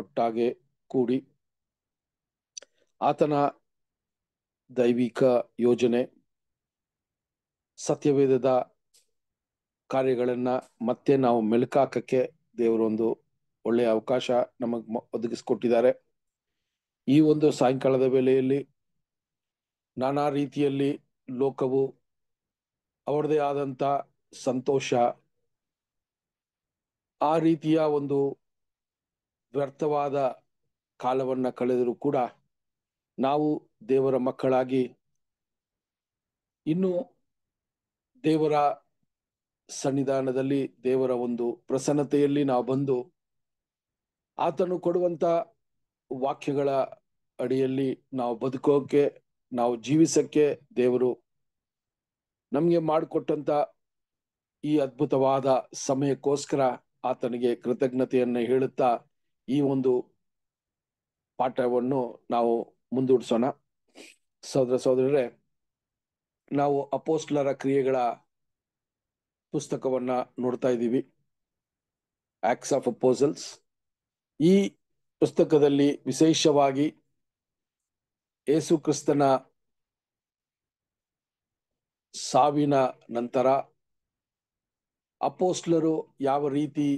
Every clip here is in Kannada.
ಒಟ್ಟಾಗೆ ಕೂಡಿ ಆತನ ದೈವಿಕ ಯೋಜನೆ ಸತ್ಯವೇದದ ಕಾರ್ಯಗಳನ್ನು ಮತ್ತೆ ನಾವು ಮೆಲುಕಾಕಕ್ಕೆ ದೇವರೊಂದು ಒಳ್ಳೆಯ ಅವಕಾಶ ನಮಗೆ ಒದಗಿಸಿಕೊಟ್ಟಿದ್ದಾರೆ ಈ ಒಂದು ಸಾಯಂಕಾಲದ ವೇಳೆಯಲ್ಲಿ ನಾನಾ ರೀತಿಯಲ್ಲಿ ಲೋಕವು ಅವರದೇ ಆದಂತ ಸಂತೋಷ ಆ ರೀತಿಯ ಒಂದು ವ್ಯರ್ಥವಾದ ಕಾಲವನ್ನು ಕಳೆದರೂ ಕೂಡ ನಾವು ದೇವರ ಮಕ್ಕಳಾಗಿ ಇನ್ನು ದೇವರ ಸನ್ನಿಧಾನದಲ್ಲಿ ದೇವರ ಒಂದು ಪ್ರಸನ್ನತೆಯಲ್ಲಿ ನಾವು ಬಂದು ಆತನು ಕೊಡುವಂತ ವಾಕ್ಯಗಳ ಅಡಿಯಲ್ಲಿ ನಾವು ಬದುಕೋಕೆ ನಾವು ಜೀವಿಸಕ್ಕೆ ದೇವರು ನಮಗೆ ಮಾಡಿಕೊಟ್ಟಂತ ಈ ಅದ್ಭುತವಾದ ಸಮಯಕ್ಕೋಸ್ಕರ ಆತನಿಗೆ ಕೃತಜ್ಞತೆಯನ್ನು ಹೇಳುತ್ತಾ ಈ ಒಂದು ಪಾಠವನ್ನು ನಾವು ಮುಂದೂಡಿಸೋಣ ಸಹೋದರ ಸಹೋದರರೇ ನಾವು ಅಪೋಸ್ಟ್ಲರ ಕ್ರಿಯೆಗಳ ಪುಸ್ತಕವನ್ನ ನೋಡ್ತಾ ಇದ್ದೀವಿ ಆಕ್ಸ್ ಆಫ್ ಅಪೋಸಲ್ಸ್ ಈ ಪುಸ್ತಕದಲ್ಲಿ ವಿಶೇಷವಾಗಿ ಯೇಸು ಕ್ರಿಸ್ತನ ಸಾವಿನ ನಂತರ ಅಪೋಸ್ಟ್ಲರು ಯಾವ ರೀತಿ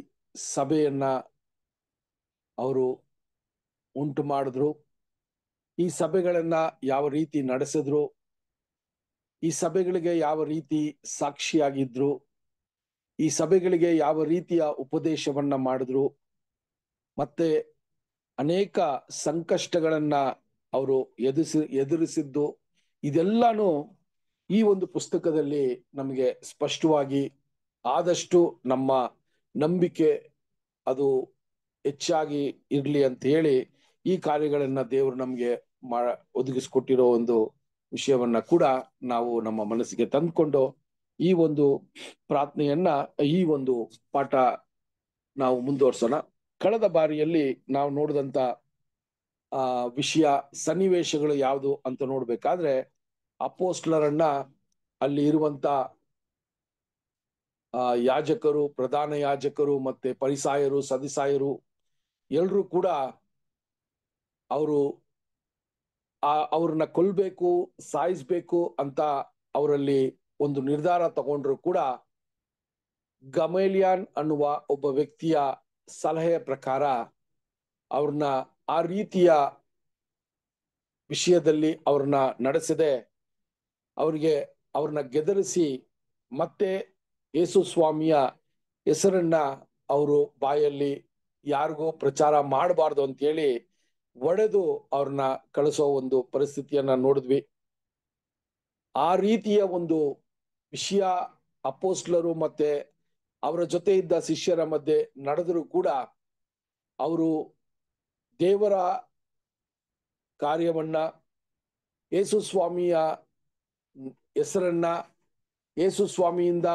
ಸಭೆಯನ್ನ ಅವರು ಉಂಟು ಮಾಡಿದ್ರು ಈ ಸಭೆಗಳನ್ನ ಯಾವ ರೀತಿ ನಡೆಸಿದ್ರು ಈ ಸಭೆಗಳಿಗೆ ಯಾವ ರೀತಿ ಸಾಕ್ಷಿಯಾಗಿದ್ರು ಈ ಸಭೆಗಳಿಗೆ ಯಾವ ರೀತಿಯ ಉಪದೇಶವನ್ನ ಮಾಡಿದ್ರು ಮತ್ತೆ ಅನೇಕ ಸಂಕಷ್ಟಗಳನ್ನ ಅವರು ಎದುರಿಸಿ ಎದುರಿಸಿದ್ದು ಇದೆಲ್ಲಾನು ಈ ಒಂದು ಪುಸ್ತಕದಲ್ಲಿ ನಮಗೆ ಸ್ಪಷ್ಟವಾಗಿ ಆದಷ್ಟು ನಮ್ಮ ನಂಬಿಕೆ ಅದು ಹೆಚ್ಚಾಗಿ ಇರ್ಲಿ ಅಂತ ಹೇಳಿ ಈ ಕಾರ್ಯಗಳನ್ನ ದೇವರು ನಮ್ಗೆ ಮಾಡ ಒದಗಿಸ್ಕೊಟ್ಟಿರೋ ಒಂದು ವಿಷಯವನ್ನ ಕೂಡ ನಾವು ನಮ್ಮ ಮನಸ್ಸಿಗೆ ತಂದ್ಕೊಂಡು ಈ ಒಂದು ಪ್ರಾರ್ಥನೆಯನ್ನ ಈ ಒಂದು ಪಾಠ ನಾವು ಮುಂದುವರ್ಸೋಣ ಕಳೆದ ಬಾರಿಯಲ್ಲಿ ನಾವು ನೋಡಿದಂತ ಆ ವಿಷಯ ಸನ್ನಿವೇಶಗಳು ಯಾವುದು ಅಂತ ನೋಡ್ಬೇಕಾದ್ರೆ ಅಪೋಸ್ಟ್ಲರನ್ನ ಅಲ್ಲಿ ಇರುವಂತ ಯಾಜಕರು ಪ್ರಧಾನ ಯಾಜಕರು ಮತ್ತೆ ಪರಿಸಾಯರು ಸದಿಸಾಯರು ಎಲ್ಲರೂ ಕೂಡ ಅವರು ಆ ಅವ್ರನ್ನ ಕೊಲ್ಬೇಕು ಸಾಯಿಸ್ಬೇಕು ಅಂತ ಅವರಲ್ಲಿ ಒಂದು ನಿರ್ಧಾರ ತಗೊಂಡ್ರು ಕೂಡ ಗಮೇಲಿಯಾನ್ ಅನ್ನುವ ಒಬ್ಬ ವ್ಯಕ್ತಿಯ ಸಲಹೆಯ ಪ್ರಕಾರ ಅವ್ರನ್ನ ಆ ರೀತಿಯ ವಿಷಯದಲ್ಲಿ ಅವ್ರನ್ನ ನಡೆಸದೆ ಅವರಿಗೆ ಅವ್ರನ್ನ ಗೆದರಿಸಿ ಮತ್ತೆ ಯೇಸು ಸ್ವಾಮಿಯ ಹೆಸರನ್ನ ಅವರು ಬಾಯಲ್ಲಿ ಯಾರಿಗೂ ಪ್ರಚಾರ ಮಾಡಬಾರ್ದು ಅಂತೇಳಿ ಒಡೆದು ಅವ್ರನ್ನ ಕಳಿಸೋ ಒಂದು ಪರಿಸ್ಥಿತಿಯನ್ನ ನೋಡಿದ್ವಿ ಆ ರೀತಿಯ ಒಂದು ವಿಷಯ ಅಪೋಸ್ಟ್ಲರು ಮತ್ತೆ ಅವರ ಜೊತೆ ಇದ್ದ ಶಿಷ್ಯರ ಮಧ್ಯೆ ನಡೆದರೂ ಕೂಡ ಅವರು ದೇವರ ಕಾರ್ಯವನ್ನ ಯೇಸು ಸ್ವಾಮಿಯ ಹೆಸರನ್ನ ಯೇಸು ಸ್ವಾಮಿಯಿಂದ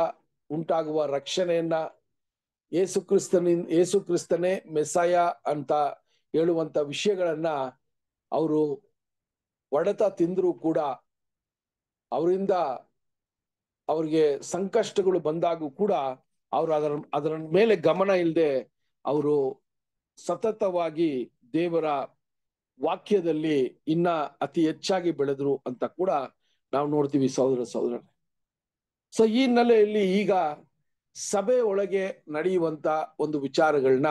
ಉಂಟಾಗುವ ರಕ್ಷಣೆಯನ್ನ ಯೇಸು ಕ್ರಿಸ್ತನಿನ್ ಏಸು ಕ್ರಿಸ್ತನೇ ಮೆಸಾಯ ಅಂತ ಹೇಳುವಂತ ವಿಷಯಗಳನ್ನ ಅವರು ಒಡೆತ ತಿಂದರೂ ಕೂಡ ಅವರಿಂದ ಅವ್ರಿಗೆ ಸಂಕಷ್ಟಗಳು ಬಂದಾಗೂ ಕೂಡ ಅವರು ಅದರ ಅದರ ಮೇಲೆ ಗಮನ ಇಲ್ಲದೆ ಅವರು ಸತತವಾಗಿ ದೇವರ ವಾಕ್ಯದಲ್ಲಿ ಇನ್ನ ಅತಿ ಹೆಚ್ಚಾಗಿ ಬೆಳೆದ್ರು ಅಂತ ಕೂಡ ನಾವು ನೋಡ್ತೀವಿ ಸಹೋದರ ಸಹೋದರನೇ ಸೊ ಈ ಹಿನ್ನೆಲೆಯಲ್ಲಿ ಈಗ ಸಭೆ ಒಳಗೆ ನಡೆಯುವಂತ ಒಂದು ವಿಚಾರಗಳನ್ನ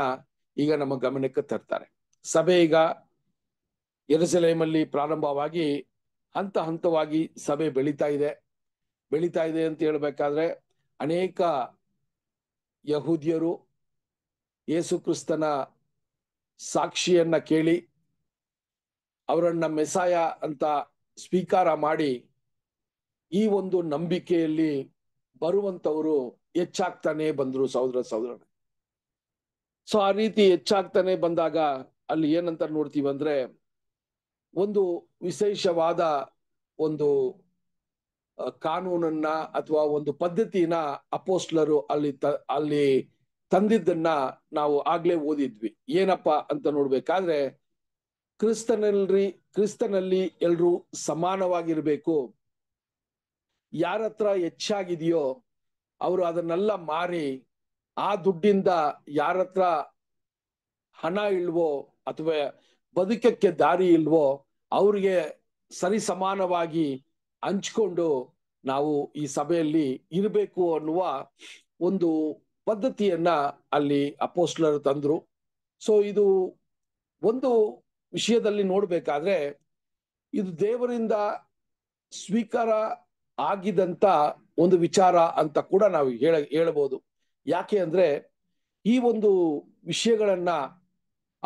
ಈಗ ನಮ್ಮ ಗಮನಕ್ಕೆ ತರ್ತಾರೆ ಸಭೆ ಈಗ ಎರಸಲೇಮಲ್ಲಿ ಪ್ರಾರಂಭವಾಗಿ ಹಂತ ಹಂತವಾಗಿ ಸಭೆ ಬೆಳೀತಾ ಇದೆ ಬೆಳೀತಾ ಇದೆ ಅಂತ ಹೇಳ್ಬೇಕಾದ್ರೆ ಅನೇಕ ಯಹೂದಿಯರು ಯೇಸುಕ್ರಿಸ್ತನ ಸಾಕ್ಷಿಯನ್ನ ಕೇಳಿ ಅವರನ್ನ ಮೆಸಾಯ ಅಂತ ಸ್ವೀಕಾರ ಮಾಡಿ ಈ ಒಂದು ನಂಬಿಕೆಯಲ್ಲಿ ಬರುವಂತವರು ಹೆಚ್ಚಾಗ್ತಾನೆ ಬಂದ್ರು ಸಹೋದರ ಸಹೋದರ ಸೊ ಆ ರೀತಿ ಹೆಚ್ಚಾಗ್ತಾನೆ ಬಂದಾಗ ಅಲ್ಲಿ ಏನಂತ ನೋಡ್ತೀವಿ ಅಂದ್ರೆ ಒಂದು ವಿಶೇಷವಾದ ಒಂದು ಕಾನೂನನ್ನ ಅಥವಾ ಒಂದು ಪದ್ಧತಿನ ಅಪೋಸ್ಟ್ಲರು ಅಲ್ಲಿ ತ ಅಲ್ಲಿ ತಂದಿದ್ದನ್ನ ನಾವು ಆಗ್ಲೇ ಓದಿದ್ವಿ ಏನಪ್ಪಾ ಅಂತ ನೋಡ್ಬೇಕಾದ್ರೆ ಕ್ರಿಸ್ತನಲ್ಲಿ ಕ್ರಿಸ್ತನಲ್ಲಿ ಎಲ್ರೂ ಸಮಾನವಾಗಿರ್ಬೇಕು ಯಾರತ್ರ ಹೆಚ್ಚಾಗಿದೆಯೋ ಅವರು ಅದನ್ನೆಲ್ಲ ಮಾರಿ ಆ ದುಡ್ಡಿಂದ ಯಾರ ಹತ್ರ ಹಣ ಇಲ್ವೋ ಅಥವಾ ಬದುಕಕ್ಕೆ ದಾರಿ ಇಲ್ವೋ ಅವ್ರಿಗೆ ಸರಿ ಸಮಾನವಾಗಿ ಹಂಚ್ಕೊಂಡು ನಾವು ಈ ಸಭೆಯಲ್ಲಿ ಇರಬೇಕು ಅನ್ನುವ ಒಂದು ಪದ್ಧತಿಯನ್ನ ಅಲ್ಲಿ ಅಪೋಸ್ಟ್ಲರ್ ತಂದ್ರು ಸೊ ಇದು ಒಂದು ವಿಷಯದಲ್ಲಿ ನೋಡ್ಬೇಕಾದ್ರೆ ಇದು ದೇವರಿಂದ ಸ್ವೀಕಾರ ಆಗಿದಂತ ಒಂದು ವಿಚಾರ ಅಂತ ಕೂಡ ನಾವು ಹೇಳ ಹೇಳಬಹುದು ಯಾಕೆ ಅಂದ್ರೆ ಈ ಒಂದು ವಿಷಯಗಳನ್ನ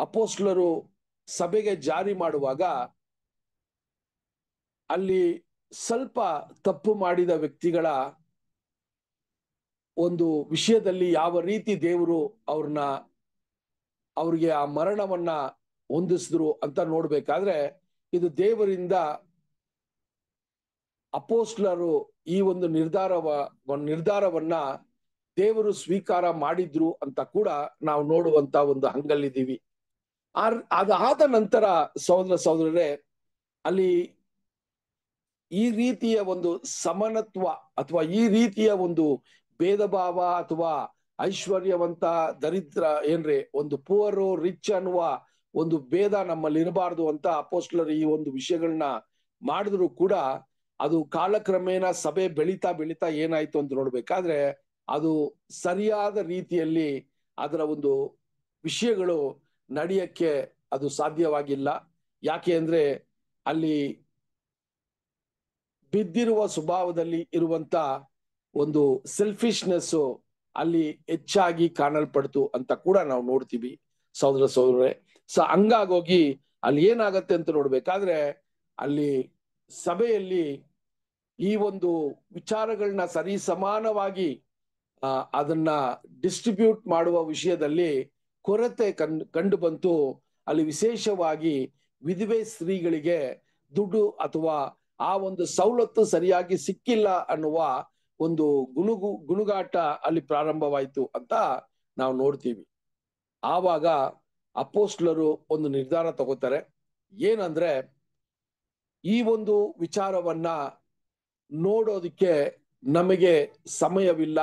ಅಪೋಸ್ಟ್ಲರು ಸಭೆಗೆ ಜಾರಿ ಮಾಡುವಾಗ ಅಲ್ಲಿ ಸ್ವಲ್ಪ ತಪ್ಪು ಮಾಡಿದ ವ್ಯಕ್ತಿಗಳ ಒಂದು ವಿಷಯದಲ್ಲಿ ಯಾವ ರೀತಿ ದೇವರು ಅವ್ರನ್ನ ಅವ್ರಿಗೆ ಆ ಮರಣವನ್ನ ಹೊಂದಿಸಿದ್ರು ಅಂತ ನೋಡ್ಬೇಕಾದ್ರೆ ಇದು ದೇವರಿಂದ ಅಪೋಸ್ಲರು ಈ ಒಂದು ನಿರ್ಧಾರವ ನಿರ್ಧಾರವನ್ನ ದೇವರು ಸ್ವೀಕಾರ ಮಾಡಿದ್ರು ಅಂತ ಕೂಡ ನಾವು ನೋಡುವಂತ ಒಂದು ಹಂಗಲ್ಲಿದ್ದೀವಿ ಆರ್ ಅದಾದ ನಂತರ ಸಹೋದರ ಸಹೋದರರೇ ಅಲ್ಲಿ ಈ ರೀತಿಯ ಒಂದು ಸಮನತ್ವ ಅಥವಾ ಈ ರೀತಿಯ ಒಂದು ಭೇದ ಭಾವ ಅಥವಾ ಐಶ್ವರ್ಯವಂತ ದರಿದ್ರ ಏನ್ರಿ ಒಂದು ಪುವರು ರಿಚ್ ಅನ್ನುವ ಒಂದು ಭೇದ ನಮ್ಮಲ್ಲಿ ಇರಬಾರದು ಅಂತ ಅಪೋಸ್ಟ್ಲರ್ ಈ ಒಂದು ವಿಷಯಗಳನ್ನ ಮಾಡಿದ್ರು ಕೂಡ ಅದು ಕಾಲಕ್ರಮೇಣ ಸಭೆ ಬೆಳೀತಾ ಬೆಳೀತಾ ಏನಾಯ್ತು ಅಂತ ನೋಡ್ಬೇಕಾದ್ರೆ ಅದು ಸರಿಯಾದ ರೀತಿಯಲ್ಲಿ ಅದರ ಒಂದು ವಿಷಯಗಳು ನಡೆಯಕ್ಕೆ ಅದು ಸಾಧ್ಯವಾಗಿಲ್ಲ ಯಾಕೆ ಅಂದ್ರೆ ಅಲ್ಲಿ ಬಿದ್ದಿರುವ ಸ್ವಭಾವದಲ್ಲಿ ಇರುವಂತ ಒಂದು ಸೆಲ್ಫಿಶ್ನೆಸ್ ಅಲ್ಲಿ ಹೆಚ್ಚಾಗಿ ಕಾಣಲ್ಪಡ್ತು ಅಂತ ಕೂಡ ನಾವು ನೋಡ್ತೀವಿ ಸಹೋದರ ಸಹೋದರೇ ಸ ಹಂಗಾಗೋಗಿ ಅಲ್ಲಿ ಏನಾಗತ್ತೆ ಅಂತ ನೋಡ್ಬೇಕಾದ್ರೆ ಅಲ್ಲಿ ಸಭೆಯಲ್ಲಿ ಈ ಒಂದು ವಿಚಾರಗಳನ್ನ ಸರಿ ಸಮಾನವಾಗಿ ಅದನ್ನ ಡಿಸ್ಟ್ರಿಬ್ಯೂಟ್ ಮಾಡುವ ವಿಷಯದಲ್ಲಿ ಕೊರತೆ ಕಂಡ್ ಕಂಡು ಬಂತು ಅಲ್ಲಿ ವಿಶೇಷವಾಗಿ ವಿಧವೆ ಸ್ತ್ರೀಗಳಿಗೆ ದುಡ್ಡು ಅಥವಾ ಆ ಒಂದು ಸವಲತ್ತು ಸರಿಯಾಗಿ ಸಿಕ್ಕಿಲ್ಲ ಅನ್ನುವ ಒಂದು ಗುಣುಗು ಗುಣುಗಾಟ ಅಲ್ಲಿ ಪ್ರಾರಂಭವಾಯಿತು ಅಂತ ನಾವು ನೋಡ್ತೀವಿ ಆವಾಗ ಅಪೋಸ್ಟ್ಲರು ಒಂದು ನಿರ್ಧಾರ ತಗೋತಾರೆ ಏನಂದ್ರೆ ಈ ಒಂದು ವಿಚಾರವನ್ನ ನೋಡೋದಕ್ಕೆ ನಮಗೆ ಸಮಯವಿಲ್ಲ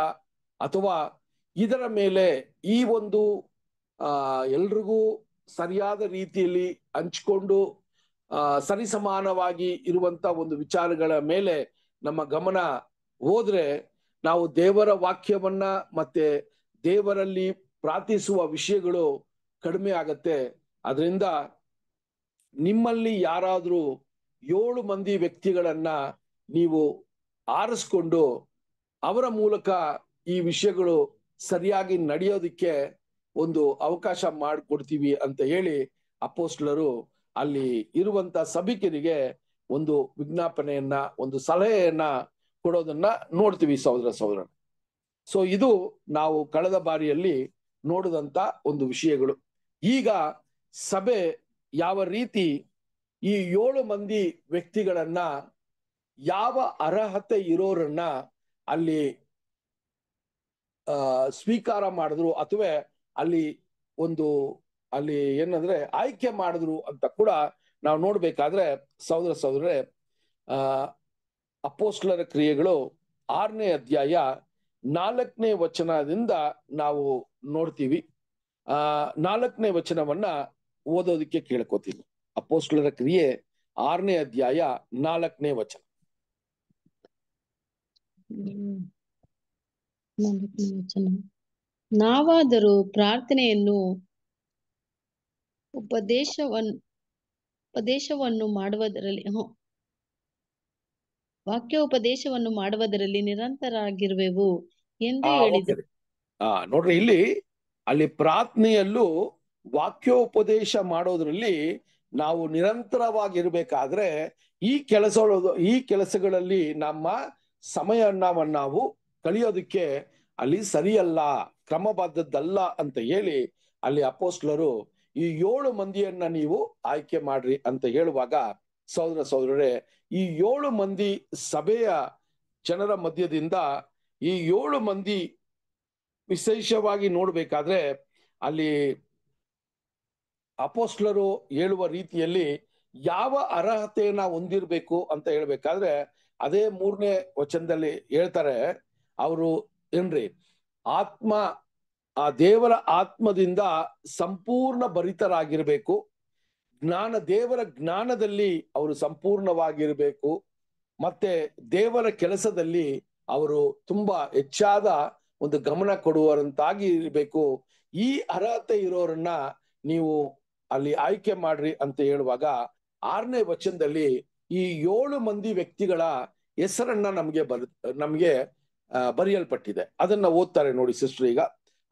ಅಥವಾ ಇದರ ಮೇಲೆ ಈ ಒಂದು ಎಲ್ರಿಗೂ ಸರಿಯಾದ ರೀತಿಯಲ್ಲಿ ಹಂಚಿಕೊಂಡು ಸರಿಸಮಾನವಾಗಿ ಇರುವಂತ ಒಂದು ವಿಚಾರಗಳ ಮೇಲೆ ನಮ್ಮ ಗಮನ ಹೋದ್ರೆ ನಾವು ದೇವರ ವಾಕ್ಯವನ್ನ ಮತ್ತೆ ದೇವರಲ್ಲಿ ಪ್ರಾರ್ಥಿಸುವ ವಿಷಯಗಳು ಕಡಿಮೆ ಆಗತ್ತೆ ಅದರಿಂದ ನಿಮ್ಮಲ್ಲಿ ಯಾರಾದ್ರೂ ಏಳು ಮಂದಿ ವ್ಯಕ್ತಿಗಳನ್ನ ನೀವು ಆರಿಸ್ಕೊಂಡು ಅವರ ಮೂಲಕ ಈ ವಿಷಯಗಳು ಸರಿಯಾಗಿ ನಡೆಯೋದಕ್ಕೆ ಒಂದು ಅವಕಾಶ ಮಾಡಿಕೊಡ್ತೀವಿ ಅಂತ ಹೇಳಿ ಅಪೋಸ್ಟ್ಲರು ಅಲ್ಲಿ ಇರುವಂತ ಸಭಿಕರಿಗೆ ಒಂದು ವಿಜ್ಞಾಪನೆಯನ್ನ ಒಂದು ಸಲಹೆಯನ್ನ ಕೊಡೋದನ್ನ ನೋಡ್ತೀವಿ ಸಹೋದರ ಸಹೋದರ ಸೊ ಇದು ನಾವು ಕಳೆದ ಬಾರಿಯಲ್ಲಿ ನೋಡಿದಂತ ಒಂದು ವಿಷಯಗಳು ಈಗ ಸಭೆ ಯಾವ ರೀತಿ ಈ ಏಳು ಮಂದಿ ವ್ಯಕ್ತಿಗಳನ್ನ ಯಾವ ಅರ್ಹತೆ ಇರೋರನ್ನ ಅಲ್ಲಿ ಸ್ವೀಕಾರ ಮಾಡಿದ್ರು ಅಥವಾ ಅಲ್ಲಿ ಒಂದು ಅಲ್ಲಿ ಏನಂದ್ರೆ ಆಯ್ಕೆ ಮಾಡಿದ್ರು ಅಂತ ಕೂಡ ನಾವು ನೋಡ್ಬೇಕಾದ್ರೆ ಸಹೋದರ ಸಹೋದರೇ ಆ ಕ್ರಿಯೆಗಳು ಆರನೇ ಅಧ್ಯಾಯ ನಾಲ್ಕನೇ ವಚನದಿಂದ ನಾವು ನೋಡ್ತೀವಿ ಆ ನಾಲ್ಕನೇ ವಚನವನ್ನ ಓದೋದಕ್ಕೆ ಕೇಳ್ಕೋತೀವಿ ಅಪೋಸ್ಟ್ಲರ ಕ್ರಿಯೆ ಆರನೇ ಅಧ್ಯಾಯ ನಾಲ್ಕನೇ ವಚನ ನಾವಾದರೂ ಪ್ರಾರ್ಥನೆಯನ್ನು ಉಪದೇಶವನ್ನು ಉಪದೇಶವನ್ನು ಮಾಡುವುದರಲ್ಲಿ ವಾಕ್ಯ ಉಪದೇಶವನ್ನು ಮಾಡುವುದರಲ್ಲಿ ನಿರಂತರ ಆಗಿರುವೆವು ಎಂದು ಹೇಳಿದರು ನೋಡ್ರಿ ಇಲ್ಲಿ ಅಲ್ಲಿ ಪ್ರಾರ್ಥನೆಯಲ್ಲೂ ವಾಕ್ಯೋಪದೇಶ ಮಾಡೋದ್ರಲ್ಲಿ ನಾವು ನಿರಂತರವಾಗಿರ್ಬೇಕಾದ್ರೆ ಈ ಕೆಲಸ ಈ ಕೆಲಸಗಳಲ್ಲಿ ನಮ್ಮ ಸಮಯ ನಾವು ಕಳಿಯೋದಕ್ಕೆ ಅಲ್ಲಿ ಸರಿಯಲ್ಲ ಕ್ರಮಬದ್ಧದ್ದಲ್ಲ ಅಂತ ಹೇಳಿ ಅಲ್ಲಿ ಅಪೋಸ್ಟ್ಲರು ಈ ಏಳು ಮಂದಿಯನ್ನ ನೀವು ಆಯ್ಕೆ ಮಾಡ್ರಿ ಅಂತ ಹೇಳುವಾಗ ಸಹೋದರ ಸಹೋದರರೇ ಈ ಏಳು ಮಂದಿ ಸಭೆಯ ಜನರ ಮಧ್ಯದಿಂದ ಈ ಏಳು ಮಂದಿ ವಿಶೇಷವಾಗಿ ನೋಡ್ಬೇಕಾದ್ರೆ ಅಲ್ಲಿ ಅಪೋಸ್ಟ್ಲರು ಹೇಳುವ ರೀತಿಯಲ್ಲಿ ಯಾವ ಅರ್ಹತೆಯನ್ನ ಹೊಂದಿರಬೇಕು ಅಂತ ಹೇಳ್ಬೇಕಾದ್ರೆ ಅದೇ ಮೂರನೇ ವಚನದಲ್ಲಿ ಹೇಳ್ತಾರೆ ಅವರು ಏನ್ರಿ ಆತ್ಮ ಆ ದೇವರ ಆತ್ಮದಿಂದ ಸಂಪೂರ್ಣ ಭರಿತರಾಗಿರ್ಬೇಕು ಜ್ಞಾನ ದೇವರ ಜ್ಞಾನದಲ್ಲಿ ಅವರು ಸಂಪೂರ್ಣವಾಗಿರ್ಬೇಕು ಮತ್ತೆ ದೇವರ ಕೆಲಸದಲ್ಲಿ ಅವರು ತುಂಬಾ ಹೆಚ್ಚಾದ ಒಂದು ಗಮನ ಕೊಡುವರಂತಾಗಿ ಇರಬೇಕು ಈ ಅರ್ಹತೆ ಇರೋರನ್ನ ನೀವು ಅಲ್ಲಿ ಆಯ್ಕೆ ಮಾಡ್ರಿ ಅಂತ ಹೇಳುವಾಗ ಆರನೇ ವಚನದಲ್ಲಿ ಈ ಏಳು ಮಂದಿ ವ್ಯಕ್ತಿಗಳ ಹೆಸರನ್ನ ನಮಗೆ ಬರ್ ನಮಗೆ ಬರೆಯಲ್ಪಟ್ಟಿದೆ ಅದನ್ನ ಓದ್ತಾರೆ ನೋಡಿ ಸಿಸ್ಟರ್ ಈಗ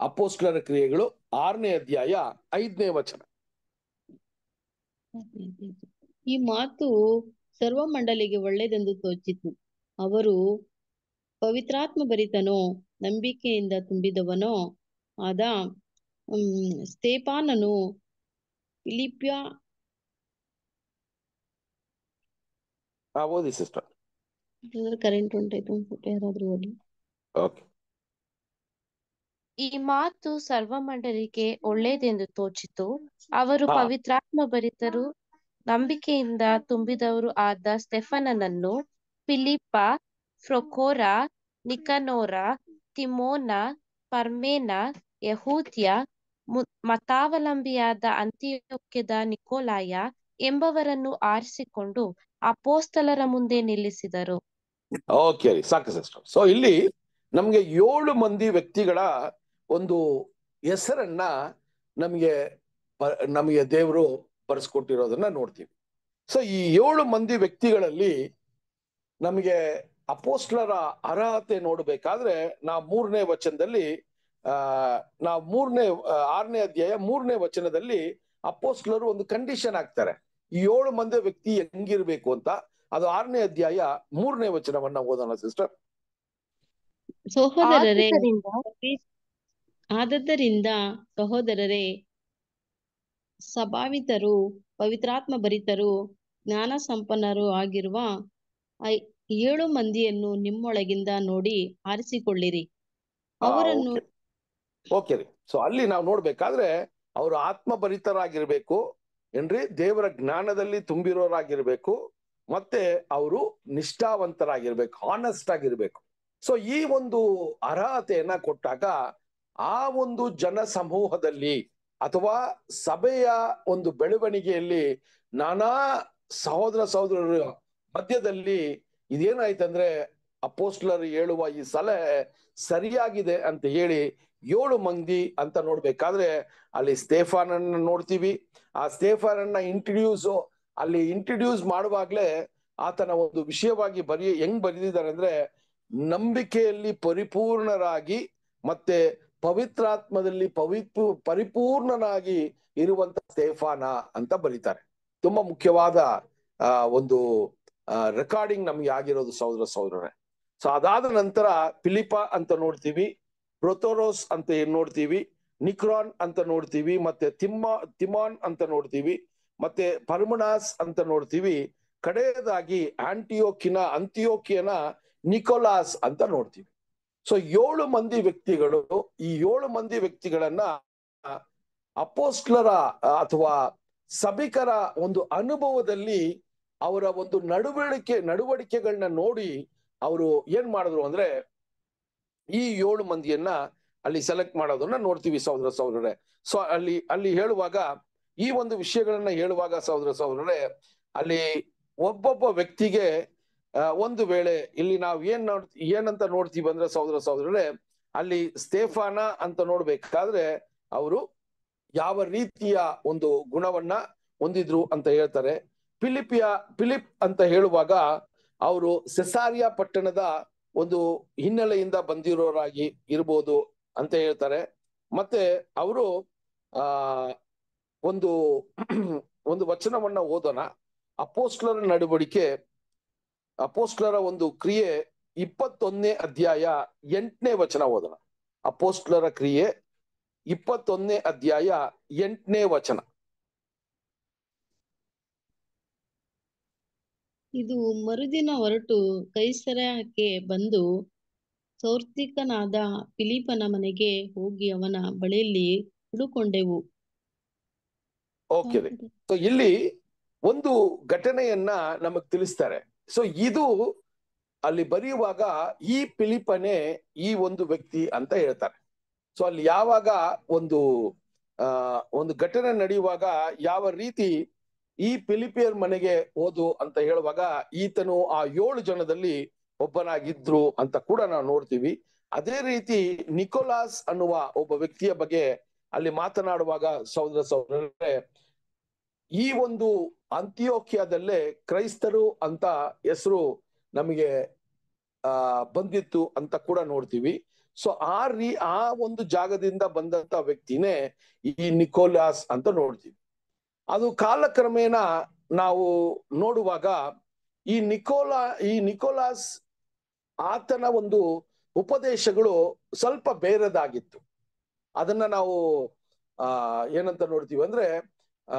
ಅಪೋಸ್ಟರ ಕ್ರಿಯೆಗಳು ಆರನೇ ಅಧ್ಯಾಯ ಐದನೇ ವಚನ ಈ ಮಾತು ಸರ್ವ ಮಂಡಳಿಗೆ ಒಳ್ಳೇದೆಂದು ತೋಚಿತು ಅವರು ಪವಿತ್ರಾತ್ಮ ಭರಿತನೋ ನಂಬಿಕೆಯಿಂದ ತುಂಬಿದವನೋ ಆದ ಸ್ಟೇಪಾನನು ಫಿಲಿಪಿಯ ಹಾ ಓದಿ ಸಿಸ್ಟರ್ ಕರೆಂಟ್ ಓಕೆ ಈ ಮಾತು ಮಂಡಳಿಗೆ ಒಳ್ಳೇದೆಂದು ತೋಚಿತು ಅವರು ಪವಿತ್ರಾತ್ಮ ಭರಿತರು ನಂಬಿಕೆಯಿಂದ ತುಂಬಿದವರು ಆದ ಸ್ಟೆಫನನನ್ನು ಫಿಲಿಪ್ಪ ಫ್ರೊಕೋರ ನಿಕನೋರ ತಿಮೋನ ಪರ್ಮೇನ ಯಹೂದ್ಯ ಮತಾವಲಂಬಿಯಾದ ಅಂತ್ಯೋಕ್ಯದ ನಿಕೋಲಾಯ ಎಂಬವರನ್ನು ಆರಿಸಿಕೊಂಡು ಅಪೋಸ್ತಲರ ಮುಂದೆ ನಿಲ್ಲಿಸಿದರು ಓಕೆ ಸಾಕು ಸಿಸ್ಟರ್ ಸೊ ಇಲ್ಲಿ ನಮ್ಗೆ ಏಳು ಮಂದಿ ವ್ಯಕ್ತಿಗಳ ಒಂದು ಹೆಸರನ್ನ ನಮಗೆ ನಮಗೆ ದೇವರು ಬರೆಸ್ಕೊಟ್ಟಿರೋದನ್ನ ನೋಡ್ತೀವಿ ಸೊ ಈ ಏಳು ಮಂದಿ ವ್ಯಕ್ತಿಗಳಲ್ಲಿ ನಮಗೆ ಅಪೋಸ್ಟ್ಲರ ಅರ್ಹತೆ ನೋಡಬೇಕಾದ್ರೆ ನಾವು ಮೂರನೇ ವಚನದಲ್ಲಿ ಆ ನಾವು ಮೂರನೇ ಆರನೇ ಅಧ್ಯಾಯ ಮೂರನೇ ವಚನದಲ್ಲಿ ಅಪೋಸ್ಟ್ಲರು ಒಂದು ಕಂಡೀಷನ್ ಆಗ್ತಾರೆ ಏಳು ಮಂದಿ ವ್ಯಕ್ತಿ ಹೆಂಗಿರ್ಬೇಕು ಅಂತ ಅದು ಆರನೇ ಅಧ್ಯಾಯ ಮೂರನೇ ವಚನವನ್ನ ಓದೋಣ ಸಿಸ್ಟರ್ ಸಹೋದರರೇ ಆದದ್ದರಿಂದ ಸಹೋದರರೇ ಸಭಾವಿತರು ಪವಿತ್ರಾತ್ಮ ಭರಿತರು ಜ್ಞಾನ ಸಂಪನ್ನರು ಆಗಿರುವ ಏಳು ಮಂದಿಯನ್ನು ನಿಮ್ಮೊಳಗಿಂದ ನೋಡಿ ಆರಿಸಿಕೊಳ್ಳಿರಿ ಅವರನ್ನು ಓಕೆ ಸೊ ಅಲ್ಲಿ ನಾವು ನೋಡ್ಬೇಕಾದ್ರೆ ಅವರು ಆತ್ಮ ಭರಿತರಾಗಿರ್ಬೇಕು ಏನ್ರಿ ದೇವರ ಜ್ಞಾನದಲ್ಲಿ ತುಂಬಿರೋರಾಗಿರ್ಬೇಕು ಮತ್ತೆ ಅವರು ನಿಷ್ಠಾವಂತರಾಗಿರ್ಬೇಕು ಹಾನೆಸ್ಟ್ ಆಗಿರ್ಬೇಕು ಸೊ ಈ ಒಂದು ಅರ್ಹತೆಯನ್ನ ಕೊಟ್ಟಾಗ ಆ ಒಂದು ಜನ ಸಮೂಹದಲ್ಲಿ ಅಥವಾ ಸಭೆಯ ಒಂದು ಬೆಳವಣಿಗೆಯಲ್ಲಿ ನಾನಾ ಸಹೋದರ ಸಹೋದರರ ಮಧ್ಯದಲ್ಲಿ ಇದೇನಾಯ್ತಂದ್ರೆ ಅಪೋಸ್ಟ್ಲರ್ ಹೇಳುವ ಈ ಸಲಹೆ ಸರಿಯಾಗಿದೆ ಅಂತ ಹೇಳಿ ಏಳು ಮಂದಿ ಅಂತ ನೋಡ್ಬೇಕಾದ್ರೆ ಅಲ್ಲಿ ಸ್ಟೇಫಾನನ್ನ ನೋಡ್ತೀವಿ ಆ ಸ್ಟೇಫಾನನ್ನ ಇಂಟ್ರಡ್ಯೂಸು ಅಲ್ಲಿ ಇಂಟ್ರಡ್ಯೂಸ್ ಮಾಡುವಾಗ್ಲೇ ಆತನ ಒಂದು ವಿಷಯವಾಗಿ ಬರಿ ಹೆಂಗ್ ಬರೆದಿದ್ದಾರೆ ಅಂದ್ರೆ ನಂಬಿಕೆಯಲ್ಲಿ ಪರಿಪೂರ್ಣರಾಗಿ ಮತ್ತೆ ಪವಿತ್ರಾತ್ಮದಲ್ಲಿ ಪವಿತ್ರ ಪರಿಪೂರ್ಣನಾಗಿ ಇರುವಂತ ಸ್ಟೇಫಾನ ಅಂತ ಬರೀತಾರೆ ತುಂಬಾ ಮುಖ್ಯವಾದ ಆ ಒಂದು ರೆಕಾರ್ಡಿಂಗ್ ನಮ್ಗೆ ಆಗಿರೋದು ಸಹೋದರ ಸಹೋದರ ಸೊ ಅದಾದ ನಂತರ ಫಿಲಿಪ ಅಂತ ನೋಡ್ತೀವಿ ಪ್ರೊಥೋರೋಸ್ ಅಂತ ನೋಡ್ತೀವಿ ನಿಕ್ರಾನ್ ಅಂತ ನೋಡ್ತೀವಿ ಮತ್ತೆ ತಿಮ್ಮ ತಿಮಾನ್ ಅಂತ ನೋಡ್ತೀವಿ ಮತ್ತೆ ಪರ್ಮನಾಸ್ ಅಂತ ನೋಡ್ತೀವಿ ಕಡೆಯದಾಗಿ ಆಂಟಿಯೋಕಿನ ಅಂತಿಯೋಕಿಯನ ನಿಕೋಲಾಸ್ ಅಂತ ನೋಡ್ತೀವಿ ಸೊ ಏಳು ಮಂದಿ ವ್ಯಕ್ತಿಗಳು ಈ ಏಳು ಮಂದಿ ವ್ಯಕ್ತಿಗಳನ್ನ ಅಪೋಸ್ಟ್ಲರ ಅಥವಾ ಸಭಿಕರ ಒಂದು ಅನುಭವದಲ್ಲಿ ಅವರ ಒಂದು ನಡವಳಿಕೆ ನಡವಳಿಕೆಗಳನ್ನ ನೋಡಿ ಅವರು ಏನ್ ಮಾಡಿದ್ರು ಅಂದ್ರೆ ಈ ಏಳು ಮಂದಿಯನ್ನ ಅಲ್ಲಿ ಸೆಲೆಕ್ಟ್ ಮಾಡೋದನ್ನ ನೋಡ್ತೀವಿ ಸಹೋದರ ಸಹೋದರರೇ ಸೊ ಅಲ್ಲಿ ಅಲ್ಲಿ ಹೇಳುವಾಗ ಈ ಒಂದು ವಿಷಯಗಳನ್ನ ಹೇಳುವಾಗ ಸಹೋದರ ಸಹೋದರರೇ ಅಲ್ಲಿ ಒಬ್ಬೊಬ್ಬ ವ್ಯಕ್ತಿಗೆ ಒಂದು ವೇಳೆ ಇಲ್ಲಿ ನಾವು ಏನ್ ನೋಡ್ ಏನಂತ ನೋಡ್ತೀವಿ ಅಂದ್ರೆ ಸಹೋದರ ಸಹೋದರರೇ ಅಲ್ಲಿ ಸ್ಟೇಫಾನ ಅಂತ ನೋಡ್ಬೇಕಾದ್ರೆ ಅವರು ಯಾವ ರೀತಿಯ ಒಂದು ಗುಣವನ್ನ ಹೊಂದಿದ್ರು ಅಂತ ಹೇಳ್ತಾರೆ ಫಿಲಿಪಿಯ ಫಿಲಿಪ್ ಅಂತ ಹೇಳುವಾಗ ಅವರು ಸೆಸಾರಿಯಾ ಪಟ್ಟಣದ ಒಂದು ಹಿನ್ನೆಲೆಯಿಂದ ಬಂದಿರೋರಾಗಿ ಇರ್ಬೋದು ಅಂತ ಹೇಳ್ತಾರೆ ಮತ್ತೆ ಅವರು ಆ ಒಂದು ಒಂದು ವಚನವನ್ನ ಓದೋಣ ಅಪೋಸ್ಟ್ಲರ ನಡವಳಿಕೆ ಅಪೋಸ್ಟ್ಲರ ಒಂದು ಕ್ರಿಯೆ ಇಪ್ಪತ್ತೊಂದನೇ ಅಧ್ಯಾಯ ಎಂಟನೇ ವಚನ ಓದೋಣ ಅಪೋಸ್ಟ್ಲರ ಕ್ರಿಯೆ ಇಪ್ಪತ್ತೊಂದನೇ ಅಧ್ಯಾಯ ಎಂಟನೇ ವಚನ ಇದು ಮರುದಿನ ಹೊರಟು ಕೈಸರಕ್ಕೆ ಬಂದು ಸೌರ್ತಿಕನಾದ ಪಿಲೀಪನ ಮನೆಗೆ ಹೋಗಿ ಅವನ ಬಳಿಯಲ್ಲಿ ಹುಡುಕೊಂಡೆವು ಓಕೆ ಸೊ ಇಲ್ಲಿ ಒಂದು ಘಟನೆಯನ್ನ ನಮಗ್ ತಿಳಿಸ್ತಾರೆ ಸೊ ಇದು ಅಲ್ಲಿ ಬರೆಯುವಾಗ ಈ ಪಿಲಿಪನೆ ಈ ಒಂದು ವ್ಯಕ್ತಿ ಅಂತ ಹೇಳ್ತಾರೆ ಸೊ ಅಲ್ಲಿ ಯಾವಾಗ ಒಂದು ಒಂದು ಘಟನೆ ನಡೆಯುವಾಗ ಯಾವ ರೀತಿ ಈ ಫಿಲಿಪಿಯರ್ ಮನೆಗೆ ಹೋದು ಅಂತ ಹೇಳುವಾಗ ಈತನು ಆ ಏಳು ಜನದಲ್ಲಿ ಒಬ್ಬನಾಗಿದ್ರು ಅಂತ ಕೂಡ ನಾವು ನೋಡ್ತೀವಿ ಅದೇ ರೀತಿ ನಿಕೋಲಾಸ್ ಅನ್ನುವ ಒಬ್ಬ ವ್ಯಕ್ತಿಯ ಬಗ್ಗೆ ಅಲ್ಲಿ ಮಾತನಾಡುವಾಗ ಸಹೋದರ ಸಹೋದರರೇ ಈ ಒಂದು ಅಂತ್ಯೋಕ್ಯದಲ್ಲೇ ಕ್ರೈಸ್ತರು ಅಂತ ಹೆಸರು ನಮಗೆ ಆ ಬಂದಿತ್ತು ಅಂತ ಕೂಡ ನೋಡ್ತೀವಿ ಸೊ ಆ ರೀ ಆ ಒಂದು ಜಾಗದಿಂದ ಬಂದಂತ ವ್ಯಕ್ತಿನೇ ಈ ನಿಕೋಲಾಸ್ ಅಂತ ನೋಡ್ತೀವಿ ಅದು ಕಾಲಕ್ರಮೇಣ ನಾವು ನೋಡುವಾಗ ಈ ನಿಕೋಲಾ ಈ ನಿಕೋಲಾಸ್ ಆತನ ಒಂದು ಉಪದೇಶಗಳು ಸ್ವಲ್ಪ ಬೇರೆದಾಗಿತ್ತು ಅದನ್ನ ನಾವು ಆ ಏನಂತ ನೋಡ್ತೀವಿ ಅಂದ್ರೆ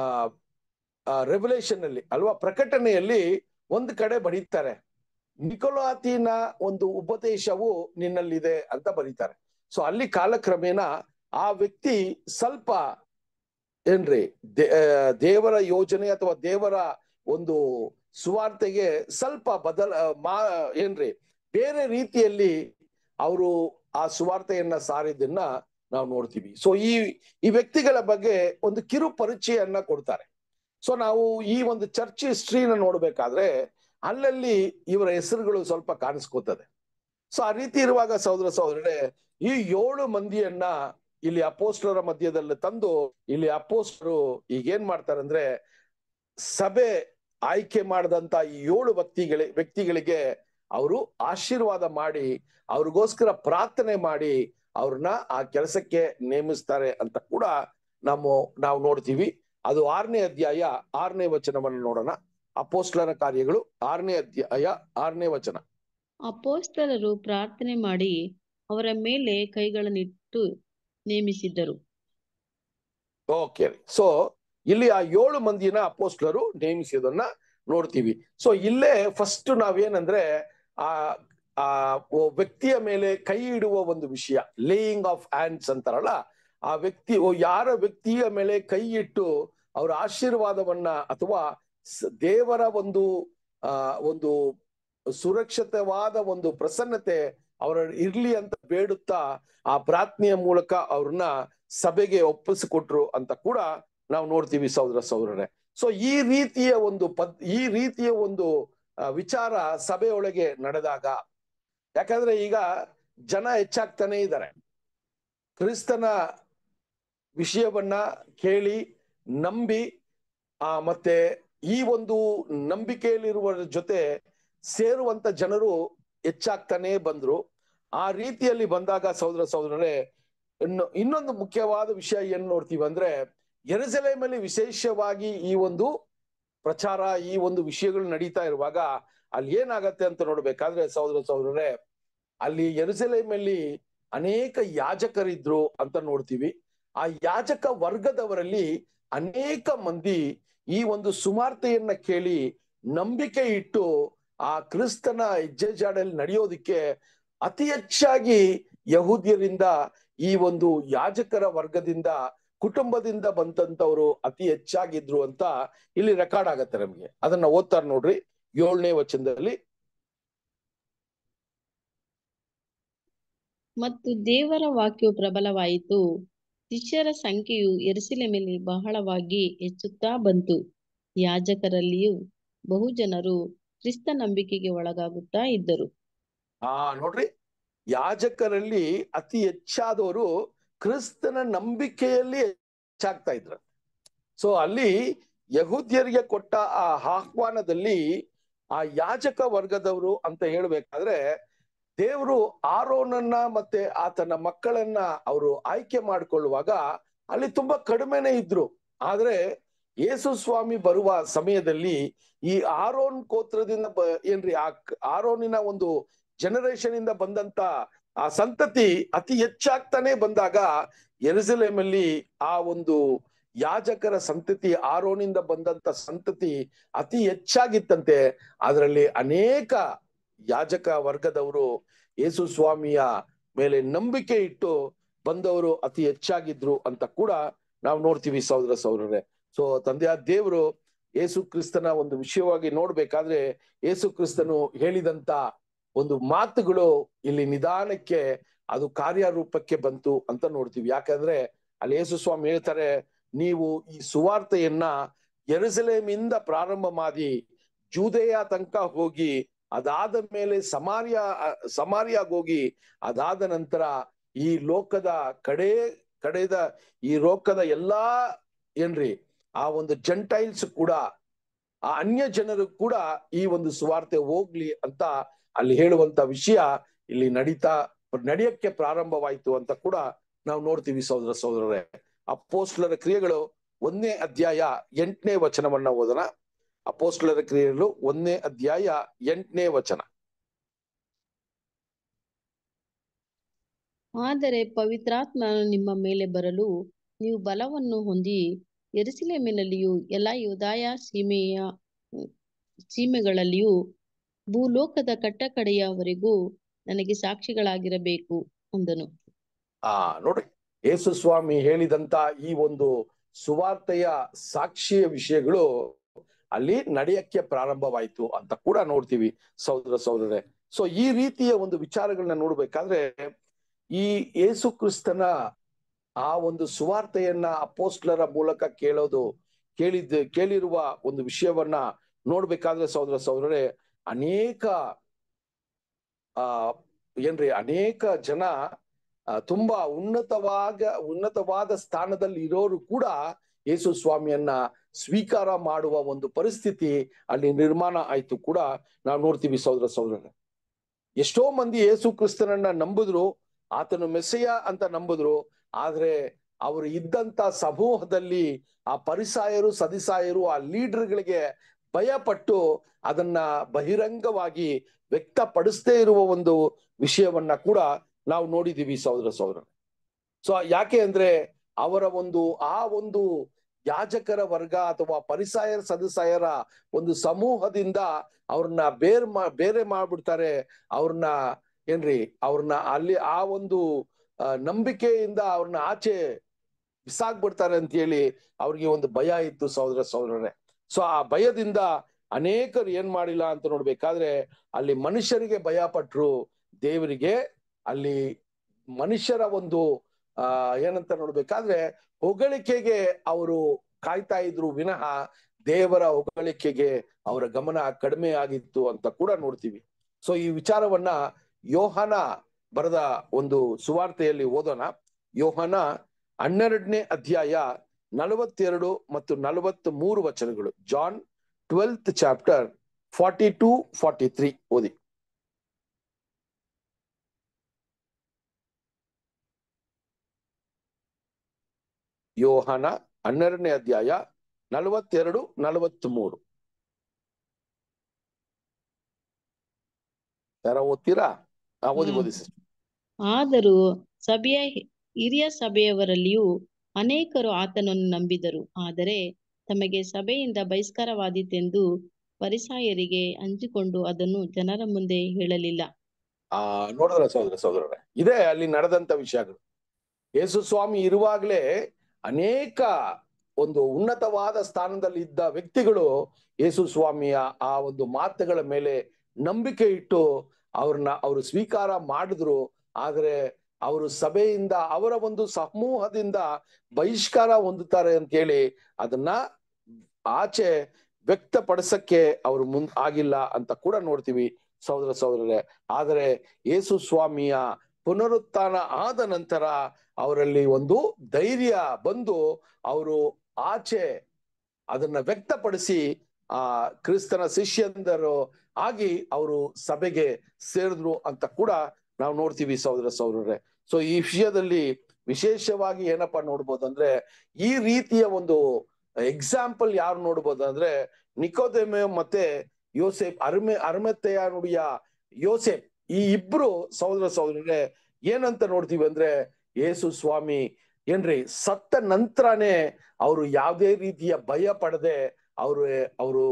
ಆ ರೆವಲೇಷನ್ ಅಲ್ಲಿ ಅಲ್ವಾ ಪ್ರಕಟಣೆಯಲ್ಲಿ ಒಂದು ಕಡೆ ಬರೀತಾರೆ ನಿಕೋಲಾತಿನ ಒಂದು ಉಪದೇಶವು ನಿನ್ನಲ್ಲಿದೆ ಅಂತ ಬರೀತಾರೆ ಸೊ ಅಲ್ಲಿ ಕಾಲಕ್ರಮೇಣ ಆ ವ್ಯಕ್ತಿ ಸ್ವಲ್ಪ ಏನ್ರಿ ದೇವರ ಯೋಜನೆ ಅಥವಾ ದೇವರ ಒಂದು ಸುವಾರ್ತೆಗೆ ಸ್ವಲ್ಪ ಬದಲ ಮಾ ಏನ್ರಿ ಬೇರೆ ರೀತಿಯಲ್ಲಿ ಅವರು ಆ ಸುವಾರ್ತೆಯನ್ನ ಸಾರಿದ್ದನ್ನ ನಾವು ನೋಡ್ತೀವಿ ಸೊ ಈ ಈ ವ್ಯಕ್ತಿಗಳ ಬಗ್ಗೆ ಒಂದು ಕಿರು ಪರಿಚಯನ್ನ ಕೊಡ್ತಾರೆ ಸೊ ನಾವು ಈ ಒಂದು ಚರ್ಚ್ ಹಿಸ್ಟ್ರಿನ ನೋಡ್ಬೇಕಾದ್ರೆ ಅಲ್ಲಲ್ಲಿ ಇವರ ಹೆಸರುಗಳು ಸ್ವಲ್ಪ ಕಾಣಿಸ್ಕೋತದೆ ಸೊ ಆ ರೀತಿ ಇರುವಾಗ ಸಹೋದರ ಸಹೋದರೇ ಈ ಏಳು ಮಂದಿಯನ್ನ ಇಲ್ಲಿ ಅಪೋಸ್ಟರ ಮಧ್ಯದಲ್ಲಿ ತಂದು ಇಲ್ಲಿ ಅಪೋಸ್ಟರು ಈಗೇನ್ ಅಂದ್ರೆ ಸಭೆ ಆಯ್ಕೆ ಮಾಡಿದಂತ ಈ ಏಳು ವ್ಯಕ್ತಿಗಳ ವ್ಯಕ್ತಿಗಳಿಗೆ ಅವರು ಆಶೀರ್ವಾದ ಮಾಡಿ ಅವ್ರಿಗೋಸ್ಕರ ಪ್ರಾರ್ಥನೆ ಮಾಡಿ ಅವ್ರನ್ನ ಆ ಕೆಲಸಕ್ಕೆ ನೇಮಿಸ್ತಾರೆ ಅಂತ ಕೂಡ ನಾವು ನಾವು ನೋಡ್ತೀವಿ ಅದು ಆರನೇ ಅಧ್ಯಾಯ ಆರನೇ ವಚನವನ್ನು ನೋಡೋಣ ಅಪೋಸ್ಟಲರ ಕಾರ್ಯಗಳು ಆರನೇ ಅಧ್ಯಾಯ ಆರನೇ ವಚನ ಅಪೋಸ್ತಲರು ಪ್ರಾರ್ಥನೆ ಮಾಡಿ ಅವರ ಮೇಲೆ ಕೈಗಳನ್ನಿಟ್ಟು ನೇಮಿಸಿದ್ದರು ಓಕೆ ಸೊ ಇಲ್ಲಿ ಆ ಏಳು ಮಂದಿನ ಅಪೋಸ್ಟ್ಲರು ನೇಮಿಸಿದನ್ನ ನೋಡ್ತೀವಿ ಸೊ ಇಲ್ಲೇ ಫಸ್ಟ್ ನಾವೇನಂದ್ರೆ ಆ ಆ ವ್ಯಕ್ತಿಯ ಮೇಲೆ ಕೈ ಇಡುವ ಒಂದು ವಿಷಯ ಲೇಯಿಂಗ್ ಆಫ್ ಹ್ಯಾಂಡ್ಸ್ ಅಂತಾರಲ್ಲ ಆ ವ್ಯಕ್ತಿ ಯಾರ ವ್ಯಕ್ತಿಯ ಮೇಲೆ ಕೈ ಇಟ್ಟು ಅವರ ಆಶೀರ್ವಾದವನ್ನ ಅಥವಾ ದೇವರ ಒಂದು ಆ ಒಂದು ಸುರಕ್ಷಿತವಾದ ಒಂದು ಪ್ರಸನ್ನತೆ ಅವರ ಇರ್ಲಿ ಅಂತ ಬೇಡುತ್ತಾ ಆ ಪ್ರಾರ್ಥನೆಯ ಮೂಲಕ ಅವ್ರನ್ನ ಸಭೆಗೆ ಒಪ್ಪಿಸಿಕೊಟ್ರು ಅಂತ ಕೂಡ ನಾವು ನೋಡ್ತೀವಿ ಸಹೋದರ ಸಹೋದರರೇ ಸೊ ಈ ರೀತಿಯ ಒಂದು ಪದ್ ಈ ರೀತಿಯ ಒಂದು ವಿಚಾರ ಸಭೆಯೊಳಗೆ ನಡೆದಾಗ ಯಾಕಂದ್ರೆ ಈಗ ಜನ ಹೆಚ್ಚಾಗ್ತಾನೆ ಇದ್ದಾರೆ ಕ್ರಿಸ್ತನ ವಿಷಯವನ್ನ ಕೇಳಿ ನಂಬಿ ಆ ಮತ್ತೆ ಈ ಒಂದು ನಂಬಿಕೆಯಲ್ಲಿರುವ ಜೊತೆ ಸೇರುವಂತ ಜನರು ಹೆಚ್ಚಾಗ್ತಾನೆ ಬಂದ್ರು ಆ ರೀತಿಯಲ್ಲಿ ಬಂದಾಗ ಸಹೋದರ ಸಹೋದರರೇ ಇನ್ನು ಇನ್ನೊಂದು ಮುಖ್ಯವಾದ ವಿಷಯ ಏನ್ ನೋಡ್ತೀವಿ ಅಂದ್ರೆ ಎರುಸಲೇಮಲ್ಲಿ ವಿಶೇಷವಾಗಿ ಈ ಒಂದು ಪ್ರಚಾರ ಈ ಒಂದು ವಿಷಯಗಳು ನಡೀತಾ ಇರುವಾಗ ಅಲ್ಲಿ ಏನಾಗತ್ತೆ ಅಂತ ನೋಡ್ಬೇಕಾದ್ರೆ ಸಹೋದರ ಸಹೋದರರೇ ಅಲ್ಲಿ ಎರುಸಲೇಮಲ್ಲಿ ಅನೇಕ ಯಾಜಕರಿದ್ರು ಅಂತ ನೋಡ್ತೀವಿ ಆ ಯಾಜಕ ವರ್ಗದವರಲ್ಲಿ ಅನೇಕ ಮಂದಿ ಈ ಒಂದು ಸುಮಾರ್ತೆಯನ್ನ ಕೇಳಿ ನಂಬಿಕೆ ಇಟ್ಟು ಆ ಕ್ರಿಸ್ತನ ಹೆಜ್ಜೆಜಾಡಲ್ಲಿ ನಡೆಯೋದಿಕ್ಕೆ ಅತಿ ಹೆಚ್ಚಾಗಿ ಯಹೂದಿಯರಿಂದ ಈ ಒಂದು ಯಾಜಕರ ವರ್ಗದಿಂದ ಕುಟುಂಬದಿಂದ ಬಂತವರು ಅತಿ ಹೆಚ್ಚಾಗಿದ್ರು ಅಂತ ಇಲ್ಲಿ ರೆಕಾರ್ಡ್ ಆಗತ್ತೆ ನಮಗೆ ಅದನ್ನ ಓದ್ತಾರ ನೋಡ್ರಿ ಏಳನೇ ವಚನದಲ್ಲಿ ಮತ್ತು ದೇವರ ವಾಕ್ಯವು ಪ್ರಬಲವಾಯಿತು ಶಿಷ್ಯರ ಸಂಖ್ಯೆಯು ಮೇಲೆ ಬಹಳವಾಗಿ ಹೆಚ್ಚುತ್ತಾ ಬಂತು ಯಾಜಕರಲ್ಲಿಯೂ ಬಹು ಜನರು ಕ್ರಿಸ್ತ ನಂಬಿಕೆಗೆ ಒಳಗಾಗುತ್ತಾ ಇದ್ದರು ಆ ನೋಡ್ರಿ ಯಾಜಕರಲ್ಲಿ ಅತಿ ಹೆಚ್ಚಾದವರು ಕ್ರಿಸ್ತನ ನಂಬಿಕೆಯಲ್ಲಿ ಹೆಚ್ಚಾಗ್ತಾ ಇದ್ರು ಸೊ ಅಲ್ಲಿ ಯಹೂದ್ಯರಿಗೆ ಕೊಟ್ಟ ಆ ಆಹ್ವಾನದಲ್ಲಿ ಆ ಯಾಜಕ ವರ್ಗದವರು ಅಂತ ಹೇಳ್ಬೇಕಾದ್ರೆ ದೇವರು ಆರೋನನ್ನ ಮತ್ತೆ ಆತನ ಮಕ್ಕಳನ್ನ ಅವರು ಆಯ್ಕೆ ಮಾಡಿಕೊಳ್ಳುವಾಗ ಅಲ್ಲಿ ತುಂಬಾ ಕಡಿಮೆನೆ ಇದ್ರು ಆದ್ರೆ ಯೇಸು ಸ್ವಾಮಿ ಬರುವ ಸಮಯದಲ್ಲಿ ಈ ಆರೋನ್ ಕೋತ್ರದಿಂದ ಏನ್ರಿ ಆ ಆರೋನಿನ ಒಂದು ಜನರೇಷನ್ ಇಂದ ಬಂದಂತ ಆ ಸಂತತಿ ಅತಿ ಹೆಚ್ಚಾಗ್ತಾನೆ ಬಂದಾಗ ಅಲ್ಲಿ ಆ ಒಂದು ಯಾಜಕರ ಸಂತತಿ ಆರೋನಿಂದ ಬಂದಂತ ಸಂತತಿ ಅತಿ ಹೆಚ್ಚಾಗಿತ್ತಂತೆ ಅದರಲ್ಲಿ ಅನೇಕ ಯಾಜಕ ವರ್ಗದವರು ಯೇಸು ಸ್ವಾಮಿಯ ಮೇಲೆ ನಂಬಿಕೆ ಇಟ್ಟು ಬಂದವರು ಅತಿ ಹೆಚ್ಚಾಗಿದ್ರು ಅಂತ ಕೂಡ ನಾವು ನೋಡ್ತೀವಿ ಸಹೋದರ ಸೌರರೇ ಸೊ ತಂದೆಯ ದೇವರು ಯೇಸು ಕ್ರಿಸ್ತನ ಒಂದು ವಿಷಯವಾಗಿ ನೋಡ್ಬೇಕಾದ್ರೆ ಯೇಸು ಕ್ರಿಸ್ತನು ಹೇಳಿದಂತ ಒಂದು ಮಾತುಗಳು ಇಲ್ಲಿ ನಿಧಾನಕ್ಕೆ ಅದು ಕಾರ್ಯರೂಪಕ್ಕೆ ಬಂತು ಅಂತ ನೋಡ್ತೀವಿ ಯಾಕಂದ್ರೆ ಅಲ್ಲಿ ಯೇಸು ಸ್ವಾಮಿ ಹೇಳ್ತಾರೆ ನೀವು ಈ ಸುವಾರ್ತೆಯನ್ನ ಎರಸಲೇಮಿಂದ ಪ್ರಾರಂಭ ಮಾಡಿ ಜೂದೆಯ ತನಕ ಹೋಗಿ ಅದಾದ ಮೇಲೆ ಸಮಾರ್ಯ ಹೋಗಿ ಅದಾದ ನಂತರ ಈ ಲೋಕದ ಕಡೆ ಕಡೆದ ಈ ಲೋಕದ ಎಲ್ಲಾ ಏನ್ರಿ ಆ ಒಂದು ಜಂಟೈಲ್ಸ್ ಕೂಡ ಆ ಅನ್ಯ ಜನರು ಕೂಡ ಈ ಒಂದು ಸುವಾರ್ತೆ ಹೋಗ್ಲಿ ಅಂತ ಅಲ್ಲಿ ಹೇಳುವಂತ ವಿಷಯ ಇಲ್ಲಿ ನಡೀತಾ ನಡೆಯಕ್ಕೆ ಪ್ರಾರಂಭವಾಯಿತು ಅಂತ ಕೂಡ ನಾವು ನೋಡ್ತೀವಿ ಸಹೋದರ ಸಹೋದರರೇ ಅಪೋಸ್ಲರ ಕ್ರಿಯೆಗಳು ಒಂದನೇ ಅಧ್ಯಾಯ ಎಂಟನೇ ವಚನವನ್ನ ಓದೋಣ ಅಪೋಸ್ಲರ ಕ್ರಿಯೆಗಳು ಒಂದೇ ಅಧ್ಯಾಯ ಎಂಟನೇ ವಚನ ಆದರೆ ಪವಿತ್ರಾತ್ಮ ನಿಮ್ಮ ಮೇಲೆ ಬರಲು ನೀವು ಬಲವನ್ನು ಹೊಂದಿ ಎರುಸಲೇಮಿನಲ್ಲಿಯೂ ಎಲ್ಲ ಯುದಾಯ ಸೀಮೆಯ ಸೀಮೆಗಳಲ್ಲಿಯೂ ಭೂಲೋಕದ ಕಟ್ಟಕಡೆಯವರೆಗೂ ನನಗೆ ಸಾಕ್ಷಿಗಳಾಗಿರಬೇಕು ಅಂದನು ಆ ನೋಡಿ ಯೇಸು ಸ್ವಾಮಿ ಹೇಳಿದಂತ ಈ ಒಂದು ಸುವಾರ್ತೆಯ ಸಾಕ್ಷಿಯ ವಿಷಯಗಳು ಅಲ್ಲಿ ನಡೆಯಕ್ಕೆ ಪ್ರಾರಂಭವಾಯ್ತು ಅಂತ ಕೂಡ ನೋಡ್ತೀವಿ ಸಹೋದರ ಸಹೋದರೇ ಸೊ ಈ ರೀತಿಯ ಒಂದು ವಿಚಾರಗಳನ್ನ ನೋಡ್ಬೇಕಾದ್ರೆ ಈ ಏಸು ಕ್ರಿಸ್ತನ ಆ ಒಂದು ಸುವಾರ್ತೆಯನ್ನ ಅಪೋಸ್ಟ್ಲರ ಮೂಲಕ ಕೇಳೋದು ಕೇಳಿದ್ದ ಕೇಳಿರುವ ಒಂದು ವಿಷಯವನ್ನ ನೋಡ್ಬೇಕಾದ್ರೆ ಸಹೋದರ ಸಹೋದರರೇ ಅನೇಕ ಆ ಏನ್ರಿ ಅನೇಕ ಜನ ತುಂಬಾ ಉನ್ನತವಾದ ಉನ್ನತವಾದ ಸ್ಥಾನದಲ್ಲಿ ಇರೋರು ಕೂಡ ಯೇಸು ಸ್ವಾಮಿಯನ್ನ ಸ್ವೀಕಾರ ಮಾಡುವ ಒಂದು ಪರಿಸ್ಥಿತಿ ಅಲ್ಲಿ ನಿರ್ಮಾಣ ಆಯ್ತು ಕೂಡ ನಾವು ನೋಡ್ತೀವಿ ಸಹೋದರ ಸಹೋದರ ಎಷ್ಟೋ ಮಂದಿ ಯೇಸು ಕ್ರಿಸ್ತನನ್ನ ನಂಬಿದ್ರು ಆತನು ಮೆಸ್ಸೆಯ ಅಂತ ನಂಬಿದ್ರು ಆದ್ರೆ ಅವರು ಇದ್ದಂತ ಸಮೂಹದಲ್ಲಿ ಆ ಪರಿಸಾಯರು ಸದಿಸಾಯರು ಆ ಲೀಡರ್ಗಳಿಗೆ ಭಯಪಟ್ಟು ಅದನ್ನ ಬಹಿರಂಗವಾಗಿ ವ್ಯಕ್ತಪಡಿಸದೇ ಇರುವ ಒಂದು ವಿಷಯವನ್ನ ಕೂಡ ನಾವು ನೋಡಿದೀವಿ ಸಹೋದರ ಸಹೋದರ ಸೊ ಯಾಕೆ ಅಂದ್ರೆ ಅವರ ಒಂದು ಆ ಒಂದು ಯಾಜಕರ ವರ್ಗ ಅಥವಾ ಪರಿಸಾಯರ ಸದಸ್ಯರ ಒಂದು ಸಮೂಹದಿಂದ ಅವ್ರನ್ನ ಬೇರ್ ಮಾ ಬೇರೆ ಮಾಡ್ಬಿಡ್ತಾರೆ ಅವ್ರನ್ನ ಏನ್ರಿ ಅವ್ರನ್ನ ಅಲ್ಲಿ ಆ ಒಂದು ನಂಬಿಕೆಯಿಂದ ಅವ್ರನ್ನ ಆಚೆ ಬಿಸಾಕ್ಬಿಡ್ತಾರೆ ಅಂತ ಹೇಳಿ ಅವ್ರಿಗೆ ಒಂದು ಭಯ ಇತ್ತು ಸಹೋದರ ಸಹೋದರರೇ ಸೊ ಆ ಭಯದಿಂದ ಅನೇಕರು ಏನ್ ಮಾಡಿಲ್ಲ ಅಂತ ನೋಡ್ಬೇಕಾದ್ರೆ ಅಲ್ಲಿ ಮನುಷ್ಯರಿಗೆ ಭಯ ಪಟ್ರು ದೇವರಿಗೆ ಅಲ್ಲಿ ಮನುಷ್ಯರ ಒಂದು ಆ ಏನಂತ ನೋಡ್ಬೇಕಾದ್ರೆ ಹೊಗಳಿಕೆಗೆ ಅವರು ಕಾಯ್ತಾ ಇದ್ರು ವಿನಃ ದೇವರ ಹೊಗಳಿಕೆಗೆ ಅವರ ಗಮನ ಕಡಿಮೆ ಆಗಿತ್ತು ಅಂತ ಕೂಡ ನೋಡ್ತೀವಿ ಸೊ ಈ ವಿಚಾರವನ್ನ ಯೋಹನ ಬರೆದ ಒಂದು ಸುವಾರ್ತೆಯಲ್ಲಿ ಓದೋಣ ಯೋಹನ ಹನ್ನೆರಡನೇ ಅಧ್ಯಾಯ ನಲವತ್ತೆರಡು ಮತ್ತು ನಲವತ್ತ್ ಮೂರು ವಚನಗಳು John twelfth chapter forty two forty three ಓದಿ ಯೋಹನ ಹನ್ನೆರಡನೇ ಅಧ್ಯಾಯ ನಲವತ್ತೆರಡು ನಲವತ್ತ್ ಮೂರು ಯಾರ ಓದ್ತೀರಾ ಆದರೂ ಸಭೆಯ ಹಿರಿಯ ಸಭೆಯವರಲ್ಲಿಯೂ ಅನೇಕರು ಆತನನ್ನು ನಂಬಿದರು ಆದರೆ ತಮಗೆ ಸಭೆಯಿಂದ ಬಹಿಷ್ಕಾರವಾದೀತೆಂದು ಪರಿಸಾಯರಿಗೆ ಹಂಚಿಕೊಂಡು ಅದನ್ನು ಜನರ ಮುಂದೆ ಹೇಳಲಿಲ್ಲ ಆ ನೋಡಿದ್ರ ಸಹೋದರ ಸಹೋದರ ಇದೇ ಅಲ್ಲಿ ನಡೆದಂತ ವಿಷಯಗಳು ಯೇಸು ಸ್ವಾಮಿ ಇರುವಾಗಲೇ ಅನೇಕ ಒಂದು ಉನ್ನತವಾದ ಸ್ಥಾನದಲ್ಲಿ ಇದ್ದ ವ್ಯಕ್ತಿಗಳು ಯೇಸು ಸ್ವಾಮಿಯ ಆ ಒಂದು ಮಾತುಗಳ ಮೇಲೆ ನಂಬಿಕೆ ಇಟ್ಟು ಅವ್ರನ್ನ ಅವರು ಸ್ವೀಕಾರ ಮಾಡಿದ್ರು ಆದ್ರೆ ಅವರು ಸಭೆಯಿಂದ ಅವರ ಒಂದು ಸಮೂಹದಿಂದ ಬಹಿಷ್ಕಾರ ಹೊಂದುತ್ತಾರೆ ಅಂತ ಹೇಳಿ ಅದನ್ನ ಆಚೆ ವ್ಯಕ್ತಪಡಿಸಕ್ಕೆ ಅವರು ಮುಂದ್ ಆಗಿಲ್ಲ ಅಂತ ಕೂಡ ನೋಡ್ತೀವಿ ಸಹೋದರ ಸಹೋದರರೇ ಆದರೆ ಯೇಸು ಸ್ವಾಮಿಯ ಪುನರುತ್ಥಾನ ಆದ ನಂತರ ಅವರಲ್ಲಿ ಒಂದು ಧೈರ್ಯ ಬಂದು ಅವರು ಆಚೆ ಅದನ್ನ ವ್ಯಕ್ತಪಡಿಸಿ ಆ ಕ್ರಿಸ್ತನ ಶಿಷ್ಯಂದರು ಆಗಿ ಅವರು ಸಭೆಗೆ ಸೇರಿದ್ರು ಅಂತ ಕೂಡ ನಾವು ನೋಡ್ತೀವಿ ಸಹೋದರ ಸಹೋದರರೇ ಸೊ ಈ ವಿಷಯದಲ್ಲಿ ವಿಶೇಷವಾಗಿ ಏನಪ್ಪಾ ನೋಡ್ಬೋದು ಅಂದ್ರೆ ಈ ರೀತಿಯ ಒಂದು ಎಕ್ಸಾಂಪಲ್ ಯಾರು ನೋಡ್ಬೋದು ಅಂದ್ರೆ ನಿಕೋದೆಮೆ ಮತ್ತೆ ಯೋಸೆಫ್ ಅರ್ಮೆ ಅರ್ಮತೆಯ ನುಡಿಯ ಯೋಸೆಫ್ ಈ ಇಬ್ರು ಸಹೋದರ ಸಹೋದರರೇ ಏನಂತ ನೋಡ್ತೀವಿ ಅಂದ್ರೆ ಯೇಸು ಸ್ವಾಮಿ ಏನ್ರಿ ಸತ್ತ ನಂತರನೇ ಅವರು ಯಾವುದೇ ರೀತಿಯ ಭಯ ಪಡದೆ ಅವರು ಅವರು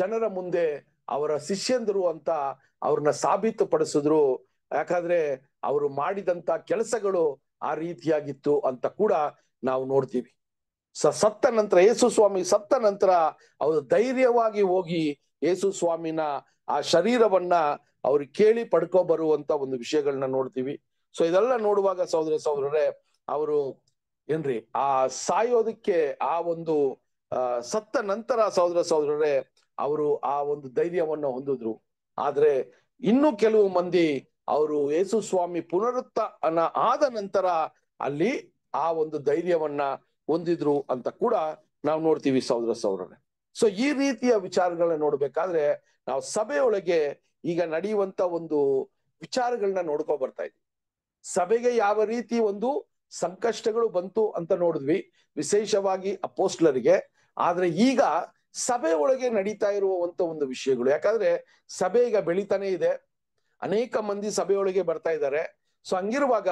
ಜನರ ಮುಂದೆ ಅವರ ಶಿಷ್ಯಂದರು ಅಂತ ಅವ್ರನ್ನ ಪಡಿಸಿದ್ರು ಯಾಕಂದ್ರೆ ಅವರು ಮಾಡಿದಂತ ಕೆಲಸಗಳು ಆ ರೀತಿಯಾಗಿತ್ತು ಅಂತ ಕೂಡ ನಾವು ನೋಡ್ತೀವಿ ಸ ಸತ್ತ ನಂತರ ಯೇಸು ಸ್ವಾಮಿ ಸತ್ತ ನಂತರ ಅವರು ಧೈರ್ಯವಾಗಿ ಹೋಗಿ ಯೇಸು ಸ್ವಾಮಿನ ಆ ಶರೀರವನ್ನ ಅವ್ರು ಕೇಳಿ ಪಡ್ಕೊ ಬರುವಂತ ಒಂದು ವಿಷಯಗಳನ್ನ ನೋಡ್ತೀವಿ ಸೊ ಇದೆಲ್ಲ ನೋಡುವಾಗ ಸಹೋದರ ಸಹೋದರರೇ ಅವರು ಏನ್ರಿ ಆ ಸಾಯೋದಕ್ಕೆ ಆ ಒಂದು ಸತ್ತ ನಂತರ ಸಹೋದರ ಸಹೋದರರೇ ಅವರು ಆ ಒಂದು ಧೈರ್ಯವನ್ನ ಹೊಂದಿದ್ರು ಆದ್ರೆ ಇನ್ನು ಕೆಲವು ಮಂದಿ ಅವರು ಯೇಸು ಸ್ವಾಮಿ ಪುನರುತ್ತ ಆದ ನಂತರ ಅಲ್ಲಿ ಆ ಒಂದು ಧೈರ್ಯವನ್ನ ಹೊಂದಿದ್ರು ಅಂತ ಕೂಡ ನಾವು ನೋಡ್ತೀವಿ ಸಹೋದರ ಸೌರನೆ ಸೊ ಈ ರೀತಿಯ ವಿಚಾರಗಳನ್ನ ನೋಡ್ಬೇಕಾದ್ರೆ ನಾವು ಸಭೆಯೊಳಗೆ ಈಗ ನಡೆಯುವಂತ ಒಂದು ವಿಚಾರಗಳನ್ನ ನೋಡ್ಕೊ ಬರ್ತಾ ಇದ್ವಿ ಸಭೆಗೆ ಯಾವ ರೀತಿ ಒಂದು ಸಂಕಷ್ಟಗಳು ಬಂತು ಅಂತ ನೋಡಿದ್ವಿ ವಿಶೇಷವಾಗಿ ಅಪೋಸ್ಟ್ಲರಿಗೆ ಆದ್ರೆ ಈಗ ಸಭೆ ಒಳಗೆ ನಡೀತಾ ಇರುವಂತ ಒಂದು ವಿಷಯಗಳು ಯಾಕಂದ್ರೆ ಸಭೆ ಈಗ ಬೆಳಿತಾನೆ ಇದೆ ಅನೇಕ ಮಂದಿ ಸಭೆಯೊಳಗೆ ಬರ್ತಾ ಇದ್ದಾರೆ ಸೊ ಹಂಗಿರುವಾಗ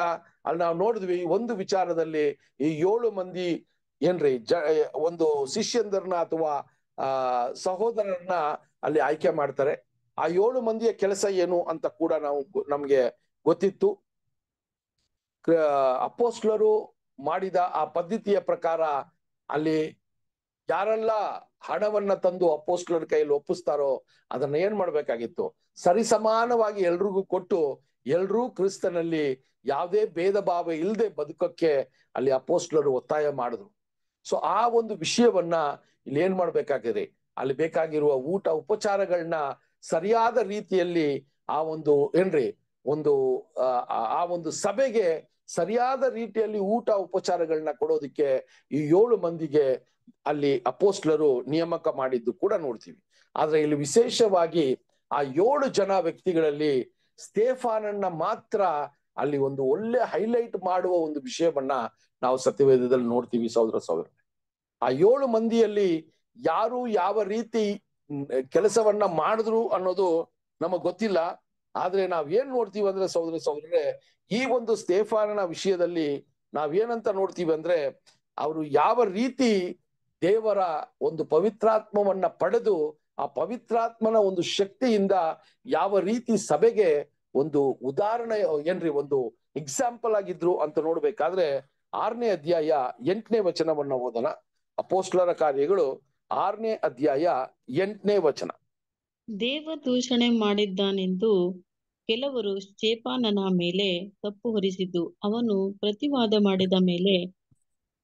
ಅಲ್ಲಿ ನಾವು ನೋಡಿದ್ವಿ ಒಂದು ವಿಚಾರದಲ್ಲಿ ಈ ಏಳು ಮಂದಿ ಏನ್ರಿ ಜ ಒಂದು ಶಿಷ್ಯಂದರನ್ನ ಅಥವಾ ಆ ಸಹೋದರರನ್ನ ಅಲ್ಲಿ ಆಯ್ಕೆ ಮಾಡ್ತಾರೆ ಆ ಏಳು ಮಂದಿಯ ಕೆಲಸ ಏನು ಅಂತ ಕೂಡ ನಾವು ನಮ್ಗೆ ಗೊತ್ತಿತ್ತು ಅಪ್ಪೋಸ್ಟ್ಲರು ಮಾಡಿದ ಆ ಪದ್ಧತಿಯ ಪ್ರಕಾರ ಅಲ್ಲಿ ಯಾರೆಲ್ಲ ಹಣವನ್ನ ತಂದು ಅಪೋಸ್ಟ್ಲರ್ ಕೈಯಲ್ಲಿ ಒಪ್ಪಿಸ್ತಾರೋ ಅದನ್ನ ಏನ್ ಮಾಡ್ಬೇಕಾಗಿತ್ತು ಸರಿಸಮಾನವಾಗಿ ಎಲ್ರಿಗೂ ಕೊಟ್ಟು ಎಲ್ರೂ ಕ್ರಿಸ್ತನಲ್ಲಿ ಯಾವುದೇ ಭೇದ ಭಾವ ಇಲ್ಲದೆ ಬದುಕಕ್ಕೆ ಅಲ್ಲಿ ಅಪೋಸ್ಟ್ಲರು ಒತ್ತಾಯ ಮಾಡಿದ್ರು ಸೊ ಆ ಒಂದು ವಿಷಯವನ್ನ ಇಲ್ಲಿ ಏನ್ ಮಾಡ್ಬೇಕಾಗಿದೆ ಅಲ್ಲಿ ಬೇಕಾಗಿರುವ ಊಟ ಉಪಚಾರಗಳನ್ನ ಸರಿಯಾದ ರೀತಿಯಲ್ಲಿ ಆ ಒಂದು ಏನ್ರಿ ಒಂದು ಆ ಒಂದು ಸಭೆಗೆ ಸರಿಯಾದ ರೀತಿಯಲ್ಲಿ ಊಟ ಉಪಚಾರಗಳನ್ನ ಕೊಡೋದಿಕ್ಕೆ ಈ ಏಳು ಮಂದಿಗೆ ಅಲ್ಲಿ ಅಪೋಸ್ಟ್ಲರು ನಿಯಮಕ ಮಾಡಿದ್ದು ಕೂಡ ನೋಡ್ತೀವಿ ಆದ್ರೆ ಇಲ್ಲಿ ವಿಶೇಷವಾಗಿ ಆ ಏಳು ಜನ ವ್ಯಕ್ತಿಗಳಲ್ಲಿ ಸ್ಟೇಫಾನನ್ನ ಮಾತ್ರ ಅಲ್ಲಿ ಒಂದು ಒಳ್ಳೆ ಹೈಲೈಟ್ ಮಾಡುವ ಒಂದು ವಿಷಯವನ್ನ ನಾವು ಸತ್ಯವೇದದಲ್ಲಿ ನೋಡ್ತೀವಿ ಸಹೋದರ ಸಹೋದರ ಆ ಏಳು ಮಂದಿಯಲ್ಲಿ ಯಾರು ಯಾವ ರೀತಿ ಕೆಲಸವನ್ನ ಮಾಡಿದ್ರು ಅನ್ನೋದು ನಮಗ್ ಗೊತ್ತಿಲ್ಲ ಆದ್ರೆ ನಾವೇನ್ ಏನ್ ನೋಡ್ತೀವಿ ಅಂದ್ರೆ ಸಹೋದರ ಸಹೋದರೇ ಈ ಒಂದು ಸ್ಟೇಫಾನನ ವಿಷಯದಲ್ಲಿ ನಾವೇನಂತ ನೋಡ್ತೀವಿ ಅಂದ್ರೆ ಅವರು ಯಾವ ರೀತಿ ದೇವರ ಒಂದು ಪವಿತ್ರಾತ್ಮವನ್ನ ಪಡೆದು ಆ ಪವಿತ್ರಾತ್ಮನ ಒಂದು ಶಕ್ತಿಯಿಂದ ಯಾವ ರೀತಿ ಸಭೆಗೆ ಒಂದು ಉದಾಹರಣೆ ಏನ್ರಿ ಒಂದು ಎಕ್ಸಾಂಪಲ್ ಆಗಿದ್ರು ಅಂತ ನೋಡ್ಬೇಕಾದ್ರೆ ಆರನೇ ಅಧ್ಯಾಯ ಎಂಟನೇ ವಚನವನ್ನ ಓದೋಣ ಪೋಸ್ಟ್ಲರ ಕಾರ್ಯಗಳು ಆರನೇ ಅಧ್ಯಾಯ ಎಂಟನೇ ವಚನ ದೇವ ದೂಷಣೆ ಮಾಡಿದ್ದಾನೆಂದು ಕೆಲವರು ಸ್ಟೇಪಾನನ ಮೇಲೆ ತಪ್ಪು ಹೊರಿಸಿದ್ದು ಅವನು ಪ್ರತಿವಾದ ಮಾಡಿದ ಮೇಲೆ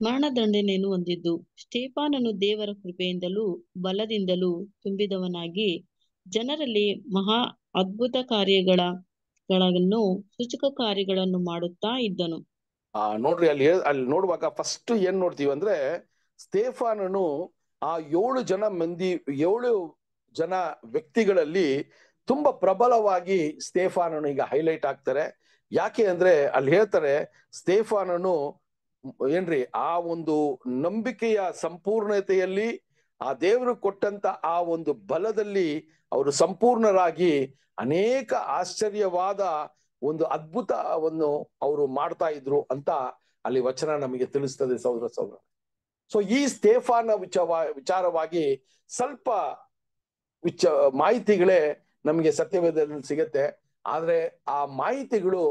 ಮರಣದಂಡನೆಯನ್ನು ಹೊಂದಿದ್ದು ಸ್ಟೇಫಾನನು ದೇವರ ಕೃಪೆಯಿಂದಲೂ ಬಲದಿಂದಲೂ ತುಂಬಿದವನಾಗಿ ಜನರಲ್ಲಿ ಮಹಾ ಅದ್ಭುತ ಕಾರ್ಯಗಳನ್ನು ಸೂಚಕ ಕಾರ್ಯಗಳನ್ನು ಮಾಡುತ್ತಾ ಇದ್ದನು ಆ ನೋಡ್ರಿ ಅಲ್ಲಿ ಅಲ್ಲಿ ನೋಡುವಾಗ ಫಸ್ಟ್ ಏನ್ ನೋಡ್ತೀವಿ ಅಂದ್ರೆ ಸ್ಟೇಫಾನನು ಆ ಏಳು ಜನ ಮಂದಿ ಏಳು ಜನ ವ್ಯಕ್ತಿಗಳಲ್ಲಿ ತುಂಬಾ ಪ್ರಬಲವಾಗಿ ಸ್ಟೇಫಾನನು ಈಗ ಹೈಲೈಟ್ ಆಗ್ತಾರೆ ಯಾಕೆ ಅಂದ್ರೆ ಅಲ್ಲಿ ಹೇಳ್ತಾರೆ ಸ್ಟೇಫಾನನು ಏನ್ರಿ ಆ ಒಂದು ನಂಬಿಕೆಯ ಸಂಪೂರ್ಣತೆಯಲ್ಲಿ ಆ ದೇವರು ಕೊಟ್ಟಂತ ಆ ಒಂದು ಬಲದಲ್ಲಿ ಅವರು ಸಂಪೂರ್ಣರಾಗಿ ಅನೇಕ ಆಶ್ಚರ್ಯವಾದ ಒಂದು ಅದ್ಭುತವನ್ನು ಅವರು ಮಾಡ್ತಾ ಇದ್ರು ಅಂತ ಅಲ್ಲಿ ವಚನ ನಮಗೆ ತಿಳಿಸ್ತದೆ ಸೌರ ಸಹೋದರ ಸೊ ಈ ಸ್ಟೇಫಾನ ವಿಚಾರ ವಿಚಾರವಾಗಿ ಸ್ವಲ್ಪ ವಿಚ ಮಾಹಿತಿಗಳೇ ನಮಗೆ ಸತ್ಯವೇದದಲ್ಲಿ ಸಿಗತ್ತೆ ಆದ್ರೆ ಆ ಮಾಹಿತಿಗಳು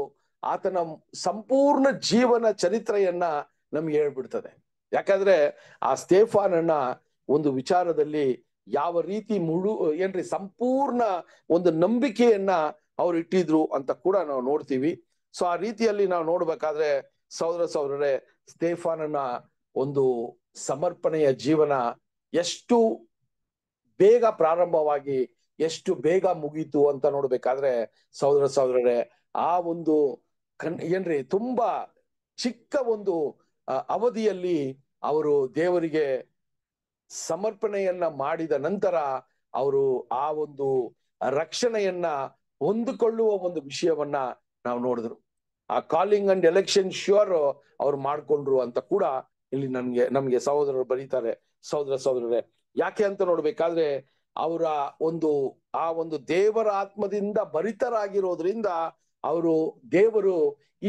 ಆತನ ಸಂಪೂರ್ಣ ಜೀವನ ಚರಿತ್ರೆಯನ್ನ ನಮ್ಗೆ ಹೇಳ್ಬಿಡ್ತದೆ ಯಾಕಂದ್ರೆ ಆ ಸ್ಟೇಫಾನನ್ನ ಒಂದು ವಿಚಾರದಲ್ಲಿ ಯಾವ ರೀತಿ ಮುಳು ಏನ್ರಿ ಸಂಪೂರ್ಣ ಒಂದು ನಂಬಿಕೆಯನ್ನ ಅವ್ರು ಇಟ್ಟಿದ್ರು ಅಂತ ಕೂಡ ನಾವು ನೋಡ್ತೀವಿ ಸೊ ಆ ರೀತಿಯಲ್ಲಿ ನಾವು ನೋಡ್ಬೇಕಾದ್ರೆ ಸಹೋದರ ಸೌರರೇ ಸ್ಟೇಫಾನನ ಒಂದು ಸಮರ್ಪಣೆಯ ಜೀವನ ಎಷ್ಟು ಬೇಗ ಪ್ರಾರಂಭವಾಗಿ ಎಷ್ಟು ಬೇಗ ಮುಗೀತು ಅಂತ ನೋಡ್ಬೇಕಾದ್ರೆ ಸಹೋದರ ಸಹೋದರರೇ ಆ ಒಂದು ಏನ್ರಿ ತುಂಬಾ ಚಿಕ್ಕ ಒಂದು ಅವಧಿಯಲ್ಲಿ ಅವರು ದೇವರಿಗೆ ಸಮರ್ಪಣೆಯನ್ನ ಮಾಡಿದ ನಂತರ ಅವರು ಆ ಒಂದು ರಕ್ಷಣೆಯನ್ನ ಹೊಂದಿಕೊಳ್ಳುವ ಒಂದು ವಿಷಯವನ್ನ ನಾವು ನೋಡಿದ್ರು ಆ ಕಾಲಿಂಗ್ ಅಂಡ್ ಎಲೆಕ್ಷನ್ ಶ್ಯೂರ್ ಅವ್ರು ಮಾಡ್ಕೊಂಡ್ರು ಅಂತ ಕೂಡ ಇಲ್ಲಿ ನನ್ಗೆ ನಮ್ಗೆ ಸಹೋದರರು ಬರೀತಾರೆ ಸಹೋದರ ಸಹೋದರರೇ ಯಾಕೆ ಅಂತ ನೋಡ್ಬೇಕಾದ್ರೆ ಅವರ ಒಂದು ಆ ಒಂದು ದೇವರ ಆತ್ಮದಿಂದ ಭರಿತರಾಗಿರೋದ್ರಿಂದ ಅವರು ದೇವರು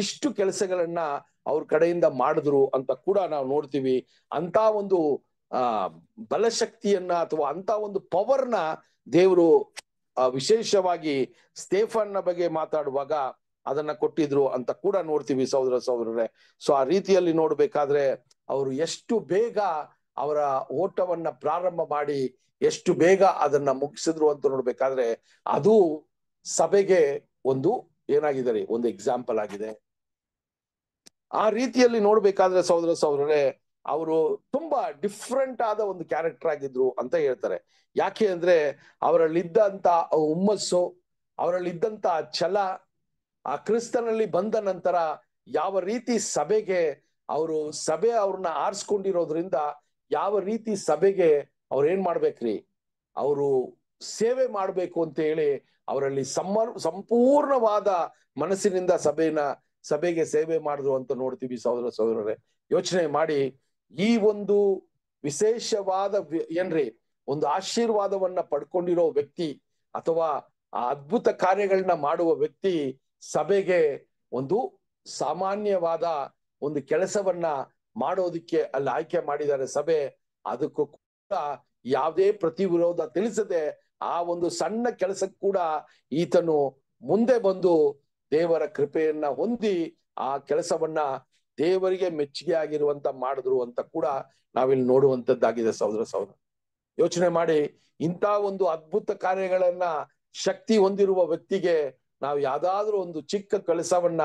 ಇಷ್ಟು ಕೆಲಸಗಳನ್ನ ಅವ್ರ ಕಡೆಯಿಂದ ಮಾಡಿದ್ರು ಅಂತ ಕೂಡ ನಾವು ನೋಡ್ತೀವಿ ಅಂತ ಒಂದು ಆ ಬಲಶಕ್ತಿಯನ್ನ ಅಥವಾ ಅಂತ ಒಂದು ಪವರ್ನ ದೇವರು ವಿಶೇಷವಾಗಿ ಸ್ಟೇಫನ್ನ ಬಗ್ಗೆ ಮಾತಾಡುವಾಗ ಅದನ್ನ ಕೊಟ್ಟಿದ್ರು ಅಂತ ಕೂಡ ನೋಡ್ತೀವಿ ಸಹೋದರ ಸಹೋದರರೇ ಸೊ ಆ ರೀತಿಯಲ್ಲಿ ನೋಡ್ಬೇಕಾದ್ರೆ ಅವರು ಎಷ್ಟು ಬೇಗ ಅವರ ಓಟವನ್ನ ಪ್ರಾರಂಭ ಮಾಡಿ ಎಷ್ಟು ಬೇಗ ಅದನ್ನ ಮುಗಿಸಿದ್ರು ಅಂತ ನೋಡ್ಬೇಕಾದ್ರೆ ಅದು ಸಭೆಗೆ ಒಂದು ಏನಾಗಿದ್ದಾರೆ ಒಂದು ಎಕ್ಸಾಂಪಲ್ ಆಗಿದೆ ಆ ರೀತಿಯಲ್ಲಿ ನೋಡ್ಬೇಕಾದ್ರೆ ಸಹೋದರ ಸಹೋದರರೇ ಅವರು ತುಂಬಾ ಡಿಫ್ರೆಂಟ್ ಆದ ಒಂದು ಕ್ಯಾರೆಕ್ಟರ್ ಆಗಿದ್ರು ಅಂತ ಹೇಳ್ತಾರೆ ಯಾಕೆ ಅಂದ್ರೆ ಅವರಲ್ಲಿದ್ದಂತ ಹುಮ್ಮಸ್ಸು ಅವರಲ್ಲಿದ್ದಂತ ಛಲ ಆ ಕ್ರಿಸ್ತನಲ್ಲಿ ಬಂದ ನಂತರ ಯಾವ ರೀತಿ ಸಭೆಗೆ ಅವರು ಸಭೆ ಅವ್ರನ್ನ ಆರಿಸ್ಕೊಂಡಿರೋದ್ರಿಂದ ಯಾವ ರೀತಿ ಸಭೆಗೆ ಅವ್ರ ಏನ್ ಮಾಡ್ಬೇಕ್ರಿ ಅವರು ಸೇವೆ ಮಾಡ್ಬೇಕು ಅಂತ ಹೇಳಿ ಅವರಲ್ಲಿ ಸಮರ್ ಸಂಪೂರ್ಣವಾದ ಮನಸ್ಸಿನಿಂದ ಸಭೆನ ಸಭೆಗೆ ಸೇವೆ ಮಾಡುದು ಅಂತ ನೋಡ್ತೀವಿ ಸಹೋದರ ಸಹೋದರರೇ ಯೋಚನೆ ಮಾಡಿ ಈ ಒಂದು ವಿಶೇಷವಾದ ಏನ್ರಿ ಒಂದು ಆಶೀರ್ವಾದವನ್ನ ಪಡ್ಕೊಂಡಿರೋ ವ್ಯಕ್ತಿ ಅಥವಾ ಆ ಅದ್ಭುತ ಕಾರ್ಯಗಳನ್ನ ಮಾಡುವ ವ್ಯಕ್ತಿ ಸಭೆಗೆ ಒಂದು ಸಾಮಾನ್ಯವಾದ ಒಂದು ಕೆಲಸವನ್ನ ಮಾಡೋದಕ್ಕೆ ಅಲ್ಲಿ ಆಯ್ಕೆ ಮಾಡಿದ್ದಾರೆ ಸಭೆ ಅದಕ್ಕೂ ಕೂಡ ಯಾವುದೇ ವಿರೋಧ ತಿಳಿಸದೆ ಆ ಒಂದು ಸಣ್ಣ ಕೆಲಸಕ್ಕ ಕೂಡ ಈತನು ಮುಂದೆ ಬಂದು ದೇವರ ಕೃಪೆಯನ್ನ ಹೊಂದಿ ಆ ಕೆಲಸವನ್ನ ದೇವರಿಗೆ ಮೆಚ್ಚುಗೆ ಆಗಿರುವಂತ ಮಾಡಿದ್ರು ಅಂತ ಕೂಡ ನಾವಿಲ್ಲಿ ನೋಡುವಂತದ್ದಾಗಿದೆ ಸಹೋದರ ಸಹೋದರ ಯೋಚನೆ ಮಾಡಿ ಇಂಥ ಒಂದು ಅದ್ಭುತ ಕಾರ್ಯಗಳನ್ನ ಶಕ್ತಿ ಹೊಂದಿರುವ ವ್ಯಕ್ತಿಗೆ ನಾವು ಯಾವ್ದಾದ್ರೂ ಒಂದು ಚಿಕ್ಕ ಕೆಲಸವನ್ನ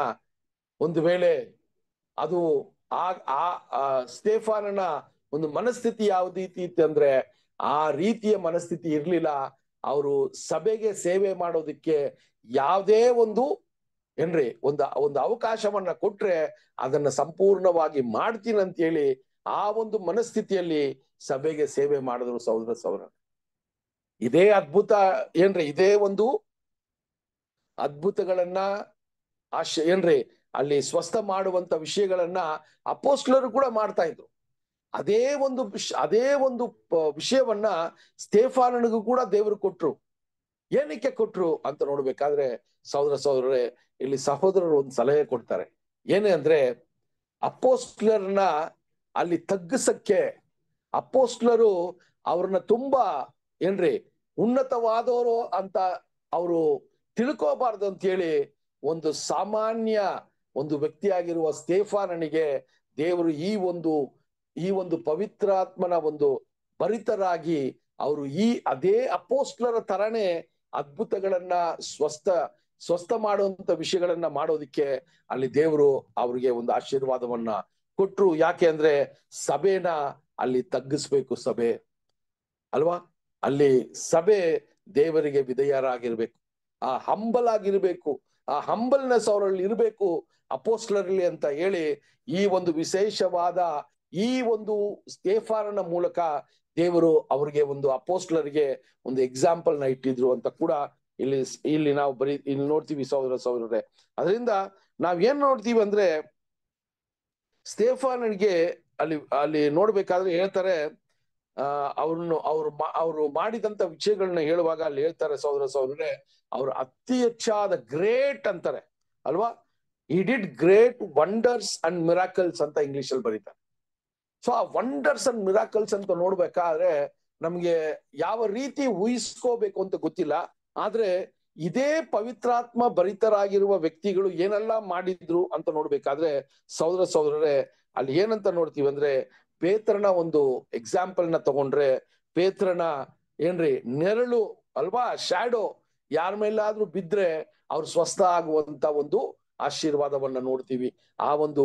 ಒಂದು ವೇಳೆ ಅದು ಆ ಆ ಸ್ಟೇಫಾನನ ಒಂದು ಮನಸ್ಥಿತಿ ಯಾವ ರೀತಿ ಅಂದ್ರೆ ಆ ರೀತಿಯ ಮನಸ್ಥಿತಿ ಇರ್ಲಿಲ್ಲ ಅವರು ಸಭೆಗೆ ಸೇವೆ ಮಾಡೋದಕ್ಕೆ ಯಾವುದೇ ಒಂದು ಏನ್ರಿ ಒಂದು ಒಂದು ಅವಕಾಶವನ್ನ ಕೊಟ್ರೆ ಅದನ್ನ ಸಂಪೂರ್ಣವಾಗಿ ಮಾಡ್ತೀನಿ ಅಂತ ಹೇಳಿ ಆ ಒಂದು ಮನಸ್ಥಿತಿಯಲ್ಲಿ ಸಭೆಗೆ ಸೇವೆ ಮಾಡಿದ್ರು ಸಹೋದರ ಸೌರ ಇದೇ ಅದ್ಭುತ ಏನ್ರಿ ಇದೇ ಒಂದು ಅದ್ಭುತಗಳನ್ನ ಆಶ ಏನ್ರಿ ಅಲ್ಲಿ ಸ್ವಸ್ಥ ಮಾಡುವಂತ ವಿಷಯಗಳನ್ನ ಅಪೋಸ್ಟ್ಲರು ಕೂಡ ಮಾಡ್ತಾ ಇದ್ರು ಅದೇ ಒಂದು ಅದೇ ಒಂದು ವಿಷಯವನ್ನ ಸ್ಟೇಫಾನನಿಗೂ ಕೂಡ ದೇವರು ಕೊಟ್ರು ಏನಕ್ಕೆ ಕೊಟ್ರು ಅಂತ ನೋಡ್ಬೇಕಾದ್ರೆ ಸಹೋದರ ಸಹೋದರರೇ ಇಲ್ಲಿ ಸಹೋದರರು ಒಂದು ಸಲಹೆ ಕೊಡ್ತಾರೆ ಏನೇ ಅಂದ್ರೆ ಅಪೋಸ್ಟ್ಲರ್ನ ಅಲ್ಲಿ ತಗ್ಗಿಸಕ್ಕೆ ಅಪೋಸ್ಟ್ಲರು ಅವ್ರನ್ನ ತುಂಬಾ ಏನ್ರಿ ಉನ್ನತವಾದವರು ಅಂತ ಅವರು ತಿಳ್ಕೋಬಾರ್ದು ಅಂತ ಹೇಳಿ ಒಂದು ಸಾಮಾನ್ಯ ಒಂದು ವ್ಯಕ್ತಿಯಾಗಿರುವ ಸ್ಟೇಫಾನನಿಗೆ ದೇವರು ಈ ಒಂದು ಈ ಒಂದು ಪವಿತ್ರಾತ್ಮನ ಒಂದು ಭರಿತರಾಗಿ ಅವರು ಈ ಅದೇ ಅಪೋಸ್ಟ್ಲರ ತರನೇ ಅದ್ಭುತಗಳನ್ನ ಸ್ವಸ್ಥ ಸ್ವಸ್ಥ ಮಾಡುವಂತ ವಿಷಯಗಳನ್ನ ಮಾಡೋದಿಕ್ಕೆ ಅಲ್ಲಿ ದೇವರು ಅವ್ರಿಗೆ ಒಂದು ಆಶೀರ್ವಾದವನ್ನ ಕೊಟ್ರು ಯಾಕೆ ಅಂದ್ರೆ ಸಭೆನ ಅಲ್ಲಿ ತಗ್ಗಿಸ್ಬೇಕು ಸಭೆ ಅಲ್ವಾ ಅಲ್ಲಿ ಸಭೆ ದೇವರಿಗೆ ವಿಧೇಯರಾಗಿರ್ಬೇಕು ಆ ಹಂಬಲ್ ಆಗಿರ್ಬೇಕು ಆ ಹಂಬಲ್ನೆಸ್ ಅವರಲ್ಲಿ ಇರಬೇಕು ಅಪೋಸ್ಟ್ಲರ್ಲಿ ಅಂತ ಹೇಳಿ ಈ ಒಂದು ವಿಶೇಷವಾದ ಈ ಒಂದು ಸ್ಟೇಫಾರನ ಮೂಲಕ ದೇವರು ಅವರಿಗೆ ಒಂದು ಅಪೋಸ್ಟ್ಲರ್ಗೆ ಒಂದು ಎಕ್ಸಾಂಪಲ್ ನ ಇಟ್ಟಿದ್ರು ಅಂತ ಕೂಡ ಇಲ್ಲಿ ಇಲ್ಲಿ ನಾವು ಬರೀ ಇಲ್ಲಿ ನೋಡ್ತೀವಿ ಸಹೋದರ ಸಹೋದರರೇ ಅದರಿಂದ ನಾವ್ ಏನ್ ನೋಡ್ತೀವಿ ಅಂದ್ರೆ ಸ್ಟೇಫಾನನಿಗೆ ಅಲ್ಲಿ ಅಲ್ಲಿ ನೋಡ್ಬೇಕಾದ್ರೆ ಹೇಳ್ತಾರೆ ಅವ್ರನ್ನು ಅವ್ರು ಅವರು ಮಾಡಿದಂತ ವಿಷಯಗಳನ್ನ ಹೇಳುವಾಗ ಅಲ್ಲಿ ಹೇಳ್ತಾರೆ ಸಹೋದರ ಸಹೋದರೇ ಅವ್ರು ಅತಿ ಹೆಚ್ಚಾದ ಗ್ರೇಟ್ ಅಂತಾರೆ ಅಲ್ವಾ he did great wonders and miracles ಅಂತ ಇಂಗ್ಲಿಷ್ ಅಲ್ಲಿ ಬರೀತಾರೆ ಸೊ ಆ ವಂಡರ್ಸ್ ಅಂಡ್ ಮಿರಾಕಲ್ಸ್ ಅಂತ ನೋಡ್ಬೇಕಾದ್ರೆ ನಮ್ಗೆ ಯಾವ ರೀತಿ ಊಹಿಸ್ಕೋಬೇಕು ಅಂತ ಗೊತ್ತಿಲ್ಲ ಆದ್ರೆ ಇದೇ ಪವಿತ್ರಾತ್ಮ ಭರಿತರಾಗಿರುವ ವ್ಯಕ್ತಿಗಳು ಏನೆಲ್ಲ ಮಾಡಿದ್ರು ಅಂತ ನೋಡ್ಬೇಕಾದ್ರೆ ಸಹೋದರ ಸಹೋದರರೇ ಅಲ್ಲಿ ಏನಂತ ನೋಡ್ತೀವಿ ಅಂದ್ರೆ ಪೇತ್ರನ ಒಂದು ಎಕ್ಸಾಂಪಲ್ ನ ತಗೊಂಡ್ರೆ ಪೇತ್ರನ ಏನ್ರಿ ನೆರಳು ಅಲ್ವಾ ಶ್ಯಾಡೋ ಯಾರ ಮೇಲಾದ್ರೂ ಬಿದ್ರೆ ಅವ್ರು ಸ್ವಸ್ಥ ಆಗುವಂತ ಒಂದು ಆಶೀರ್ವಾದವನ್ನ ನೋಡ್ತೀವಿ ಆ ಒಂದು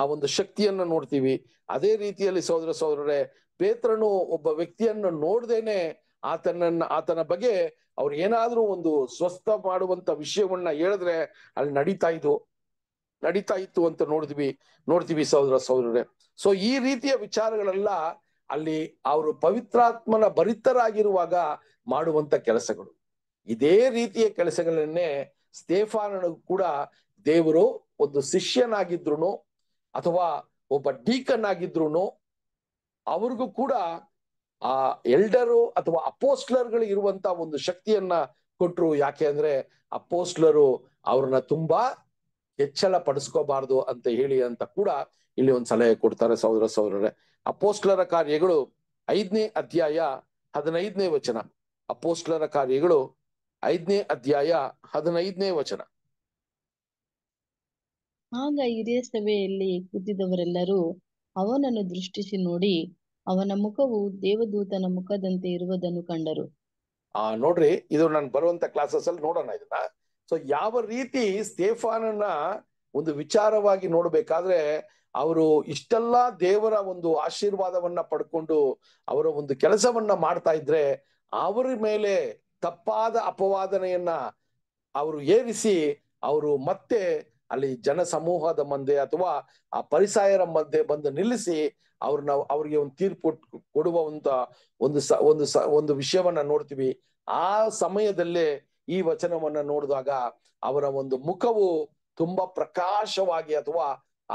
ಆ ಒಂದು ಶಕ್ತಿಯನ್ನ ನೋಡ್ತೀವಿ ಅದೇ ರೀತಿಯಲ್ಲಿ ಸೋದರ ಸೋದರರೇ ಪೇತ್ರನು ಒಬ್ಬ ವ್ಯಕ್ತಿಯನ್ನು ನೋಡ್ದೇನೆ ಆತನನ್ನ ಆತನ ಬಗ್ಗೆ ಅವ್ರು ಏನಾದ್ರೂ ಒಂದು ಸ್ವಸ್ಥ ಮಾಡುವಂತ ವಿಷಯವನ್ನ ಹೇಳಿದ್ರೆ ಅಲ್ಲಿ ನಡೀತಾ ಇದು ನಡೀತಾ ಇತ್ತು ಅಂತ ನೋಡಿದ್ವಿ ನೋಡ್ತೀವಿ ಸಹೋದರ ಸಹೋದರರೇ ಸೊ ಈ ರೀತಿಯ ವಿಚಾರಗಳೆಲ್ಲ ಅಲ್ಲಿ ಅವರು ಪವಿತ್ರಾತ್ಮನ ಭರಿತರಾಗಿರುವಾಗ ಮಾಡುವಂತ ಕೆಲಸಗಳು ಇದೇ ರೀತಿಯ ಕೆಲಸಗಳನ್ನೇ ಸ್ಟೇಫಾನನಿಗೂ ಕೂಡ ದೇವರು ಒಂದು ಶಿಷ್ಯನಾಗಿದ್ರು ಅಥವಾ ಒಬ್ಬ ಡೀಕನ್ ಆಗಿದ್ರು ಅವ್ರಿಗೂ ಕೂಡ ಆ ಎಲ್ಡರು ಅಥವಾ ಅಪೋಸ್ಟ್ಲರ್ಗಳು ಇರುವಂತ ಒಂದು ಶಕ್ತಿಯನ್ನ ಕೊಟ್ರು ಯಾಕೆ ಅಂದ್ರೆ ಅಪೋಸ್ಟ್ಲರು ಅವ್ರನ್ನ ತುಂಬಾ ಹೆಚ್ಚಳ ಪಡಿಸ್ಕೋಬಾರ್ದು ಅಂತ ಹೇಳಿ ಅಂತ ಕೂಡ ಇಲ್ಲಿ ಒಂದು ಸಲಹೆ ಕೊಡ್ತಾರೆ ಸಹೋದರ ಸಹೋದರರೇ ಅಪೋಸ್ಟ್ಲರ ಕಾರ್ಯಗಳು ಐದನೇ ಅಧ್ಯಾಯ ಹದಿನೈದನೇ ವಚನ ಅಪೋಸ್ಟ್ಲರ ಕಾರ್ಯಗಳು ಐದನೇ ಅಧ್ಯಾಯ ಹದಿನೈದನೇ ವಚನ ಆಗ ಹಿರಿಯ ಸಭೆಯಲ್ಲಿ ಕೂತಿದವರೆಲ್ಲರೂ ಅವನನ್ನು ದೃಷ್ಟಿಸಿ ನೋಡಿ ಅವನ ಮುಖವು ದೇವದೂತನ ಮುಖದಂತೆ ಇರುವುದನ್ನು ಕಂಡರು ಆ ನೋಡ್ರಿ ಇದು ನಾನು ಬರುವಂತ ಕ್ಲಾಸಸ್ ಅಲ್ಲಿ ನೋಡೋಣ ಇದನ್ನ ಸೊ ಯಾವ ರೀತಿ ಸ್ಟೇಫಾನನ್ನ ಒಂದು ವಿಚಾರವಾಗಿ ನೋಡ್ಬೇಕಾದ್ರೆ ಅವರು ಇಷ್ಟೆಲ್ಲಾ ದೇವರ ಒಂದು ಆಶೀರ್ವಾದವನ್ನ ಪಡ್ಕೊಂಡು ಅವರ ಒಂದು ಕೆಲಸವನ್ನ ಮಾಡ್ತಾ ಇದ್ರೆ ಅವರ ಮೇಲೆ ತಪ್ಪಾದ ಅಪವಾದನೆಯನ್ನ ಅವರು ಏರಿಸಿ ಅವರು ಮತ್ತೆ ಅಲ್ಲಿ ಜನ ಸಮೂಹದ ಮುಂದೆ ಅಥವಾ ಆ ಪರಿಸಾಯರ ಮಧ್ಯೆ ಬಂದು ನಿಲ್ಲಿಸಿ ಅವ್ರನ್ನ ಅವ್ರಿಗೆ ಒಂದು ತೀರ್ಪು ಕೊಡುವ ಒಂದು ಸ ಒಂದು ಸ ಒಂದು ವಿಷಯವನ್ನ ನೋಡ್ತೀವಿ ಆ ಸಮಯದಲ್ಲೇ ಈ ವಚನವನ್ನ ನೋಡಿದಾಗ ಅವರ ಒಂದು ಮುಖವು ತುಂಬಾ ಪ್ರಕಾಶವಾಗಿ ಅಥವಾ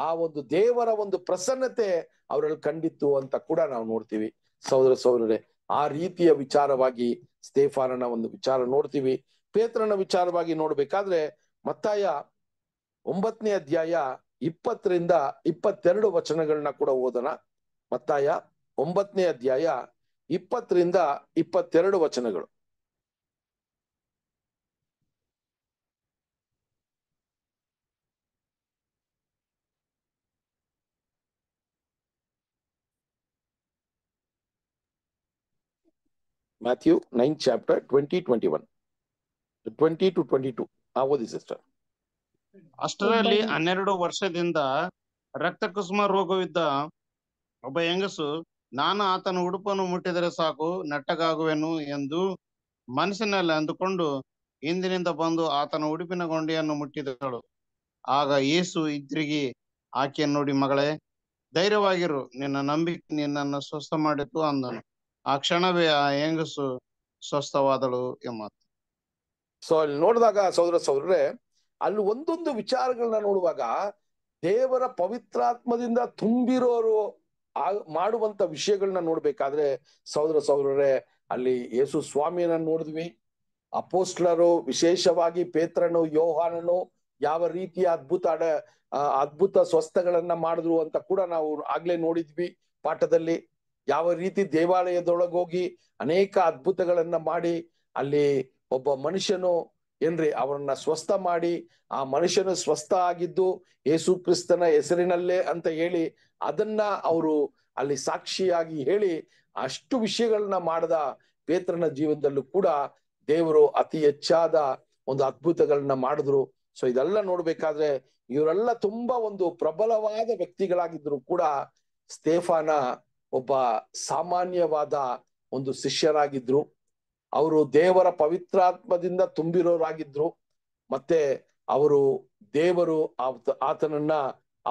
ಆ ಒಂದು ದೇವರ ಒಂದು ಪ್ರಸನ್ನತೆ ಅವರಲ್ಲಿ ಕಂಡಿತ್ತು ಅಂತ ಕೂಡ ನಾವು ನೋಡ್ತೀವಿ ಸಹೋದರ ಸಹೋದರೇ ಆ ರೀತಿಯ ವಿಚಾರವಾಗಿ ಸ್ತೇಫಾನನ ಒಂದು ವಿಚಾರ ನೋಡ್ತೀವಿ ಪೇತ್ರನ ವಿಚಾರವಾಗಿ ನೋಡ್ಬೇಕಾದ್ರೆ ಮತ್ತಾಯ ಒಂಬತ್ತನೇ ಅಧ್ಯಾಯ ಇಪ್ಪತ್ತರಿಂದ ಇಪ್ಪತ್ತೆರಡು ವಚನಗಳನ್ನ ಕೂಡ ಓದೋಣ ಮತ್ತಾಯ ಒಂಬತ್ತನೇ ಅಧ್ಯಾಯ ಇಪ್ಪತ್ತರಿಂದ ಇಪ್ಪತ್ತೆರಡು ವಚನಗಳು Matthew nine chapter twenty twenty one twenty two twenty two ಆ ಓದಿ ಸಿಸ್ಟರ್ ಅಷ್ಟರಲ್ಲಿ ಹನ್ನೆರಡು ವರ್ಷದಿಂದ ರಕ್ತ ಕುಸುಮ ರೋಗವಿದ್ದ ಒಬ್ಬ ಹೆಂಗಸು ನಾನು ಆತನ ಉಡುಪನ್ನು ಮುಟ್ಟಿದರೆ ಸಾಕು ನೆಟ್ಟಗಾಗುವೆನು ಎಂದು ಮನಸ್ಸಿನಲ್ಲಿ ಅಂದುಕೊಂಡು ಇಂದಿನಿಂದ ಬಂದು ಆತನ ಉಡುಪಿನ ಗೊಂಡೆಯನ್ನು ಮುಟ್ಟಿದಳು ಆಗ ಏಸು ಇದ್ರಿಗಿ ಆಕೆಯನ್ನು ನೋಡಿ ಮಗಳೇ ಧೈರ್ಯವಾಗಿರು ನಿನ್ನ ನಂಬಿಕೆ ನಿನ್ನನ್ನು ಸ್ವಸ್ಥ ಮಾಡಿತು ಅಂದನು ಆ ಕ್ಷಣವೇ ಆ ಹೆಂಗಸು ಸ್ವಸ್ಥವಾದಳು ಎಂಬ ಸೊ ಅಲ್ಲಿ ನೋಡಿದಾಗ ಸಹೋದರ ಸೌದ್ರೆ ಅಲ್ಲಿ ಒಂದೊಂದು ವಿಚಾರಗಳನ್ನ ನೋಡುವಾಗ ದೇವರ ಪವಿತ್ರಾತ್ಮದಿಂದ ತುಂಬಿರೋರು ಆ ಮಾಡುವಂತ ವಿಷಯಗಳನ್ನ ನೋಡ್ಬೇಕಾದ್ರೆ ಸಹೋದರ ಸಹೋದರರೇ ಅಲ್ಲಿ ಯೇಸು ಸ್ವಾಮಿಯನ್ನ ನೋಡಿದ್ವಿ ಅಪೋಸ್ಟ್ಲರು ವಿಶೇಷವಾಗಿ ಪೇತ್ರನು ಯೋಹಾನನು ಯಾವ ರೀತಿಯ ಅದ್ಭುತ ಅಡ ಅದ್ಭುತ ಸ್ವಸ್ಥಗಳನ್ನ ಮಾಡಿದ್ರು ಅಂತ ಕೂಡ ನಾವು ಆಗ್ಲೇ ನೋಡಿದ್ವಿ ಪಾಠದಲ್ಲಿ ಯಾವ ರೀತಿ ದೇವಾಲಯದೊಳಗೋಗಿ ಅನೇಕ ಅದ್ಭುತಗಳನ್ನ ಮಾಡಿ ಅಲ್ಲಿ ಒಬ್ಬ ಮನುಷ್ಯನು ಏನ್ರಿ ಅವರನ್ನ ಸ್ವಸ್ಥ ಮಾಡಿ ಆ ಮನುಷ್ಯನ ಸ್ವಸ್ಥ ಆಗಿದ್ದು ಯೇಸು ಕ್ರಿಸ್ತನ ಹೆಸರಿನಲ್ಲೇ ಅಂತ ಹೇಳಿ ಅದನ್ನ ಅವರು ಅಲ್ಲಿ ಸಾಕ್ಷಿಯಾಗಿ ಹೇಳಿ ಅಷ್ಟು ವಿಷಯಗಳನ್ನ ಮಾಡದ ಪೇತ್ರನ ಜೀವನದಲ್ಲೂ ಕೂಡ ದೇವರು ಅತಿ ಹೆಚ್ಚಾದ ಒಂದು ಅದ್ಭುತಗಳನ್ನ ಮಾಡಿದ್ರು ಸೊ ಇದೆಲ್ಲ ನೋಡ್ಬೇಕಾದ್ರೆ ಇವರೆಲ್ಲ ತುಂಬಾ ಒಂದು ಪ್ರಬಲವಾದ ವ್ಯಕ್ತಿಗಳಾಗಿದ್ರು ಕೂಡ ಸ್ತೇಫಾನ ಒಬ್ಬ ಸಾಮಾನ್ಯವಾದ ಒಂದು ಶಿಷ್ಯರಾಗಿದ್ರು ಅವರು ದೇವರ ಪವಿತ್ರಾತ್ಮದಿಂದ ತುಂಬಿರೋರಾಗಿದ್ರು ಮತ್ತೆ ಅವರು ದೇವರು ಆತನನ್ನ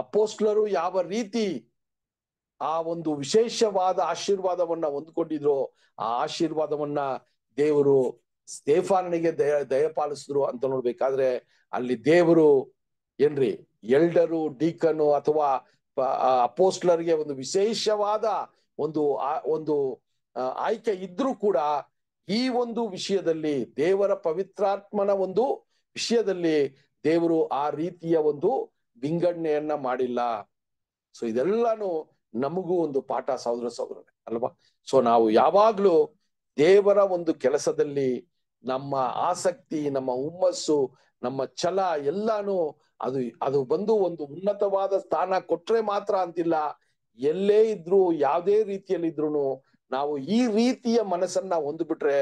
ಅಪೋಸ್ಲರು ಯಾವ ರೀತಿ ಆ ಒಂದು ವಿಶೇಷವಾದ ಆಶೀರ್ವಾದವನ್ನ ಹೊಂದ್ಕೊಂಡಿದ್ರು ಆ ಆಶೀರ್ವಾದವನ್ನ ದೇವರು ಸ್ಟೇಫಾನನಿಗೆ ದಯ ದಯಪಾಲಿಸಿದ್ರು ಅಂತ ನೋಡ್ಬೇಕಾದ್ರೆ ಅಲ್ಲಿ ದೇವರು ಏನ್ರಿ ಎಲ್ಡರು ಡೀಕನು ಅಥವಾ ಅಪೋಸ್ಟ್ಲರ್ಗೆ ಒಂದು ವಿಶೇಷವಾದ ಒಂದು ಒಂದು ಆಯ್ಕೆ ಇದ್ರೂ ಕೂಡ ಈ ಒಂದು ವಿಷಯದಲ್ಲಿ ದೇವರ ಪವಿತ್ರಾತ್ಮನ ಒಂದು ವಿಷಯದಲ್ಲಿ ದೇವರು ಆ ರೀತಿಯ ಒಂದು ವಿಂಗಡಣೆಯನ್ನ ಮಾಡಿಲ್ಲ ಸೊ ಇದೆಲ್ಲಾನು ನಮಗೂ ಒಂದು ಪಾಠ ಸಹೋದರ ಸಹೋದರನೇ ಅಲ್ವಾ ಸೊ ನಾವು ಯಾವಾಗ್ಲೂ ದೇವರ ಒಂದು ಕೆಲಸದಲ್ಲಿ ನಮ್ಮ ಆಸಕ್ತಿ ನಮ್ಮ ಹುಮ್ಮಸ್ಸು ನಮ್ಮ ಛಲ ಎಲ್ಲಾನು ಅದು ಅದು ಬಂದು ಒಂದು ಉನ್ನತವಾದ ಸ್ಥಾನ ಕೊಟ್ರೆ ಮಾತ್ರ ಅಂತಿಲ್ಲ ಎಲ್ಲೇ ಇದ್ರು ಯಾವುದೇ ರೀತಿಯಲ್ಲಿದ್ರು ನಾವು ಈ ರೀತಿಯ ಮನಸ್ಸನ್ನ ಹೊಂದ್ಬಿಟ್ರೆ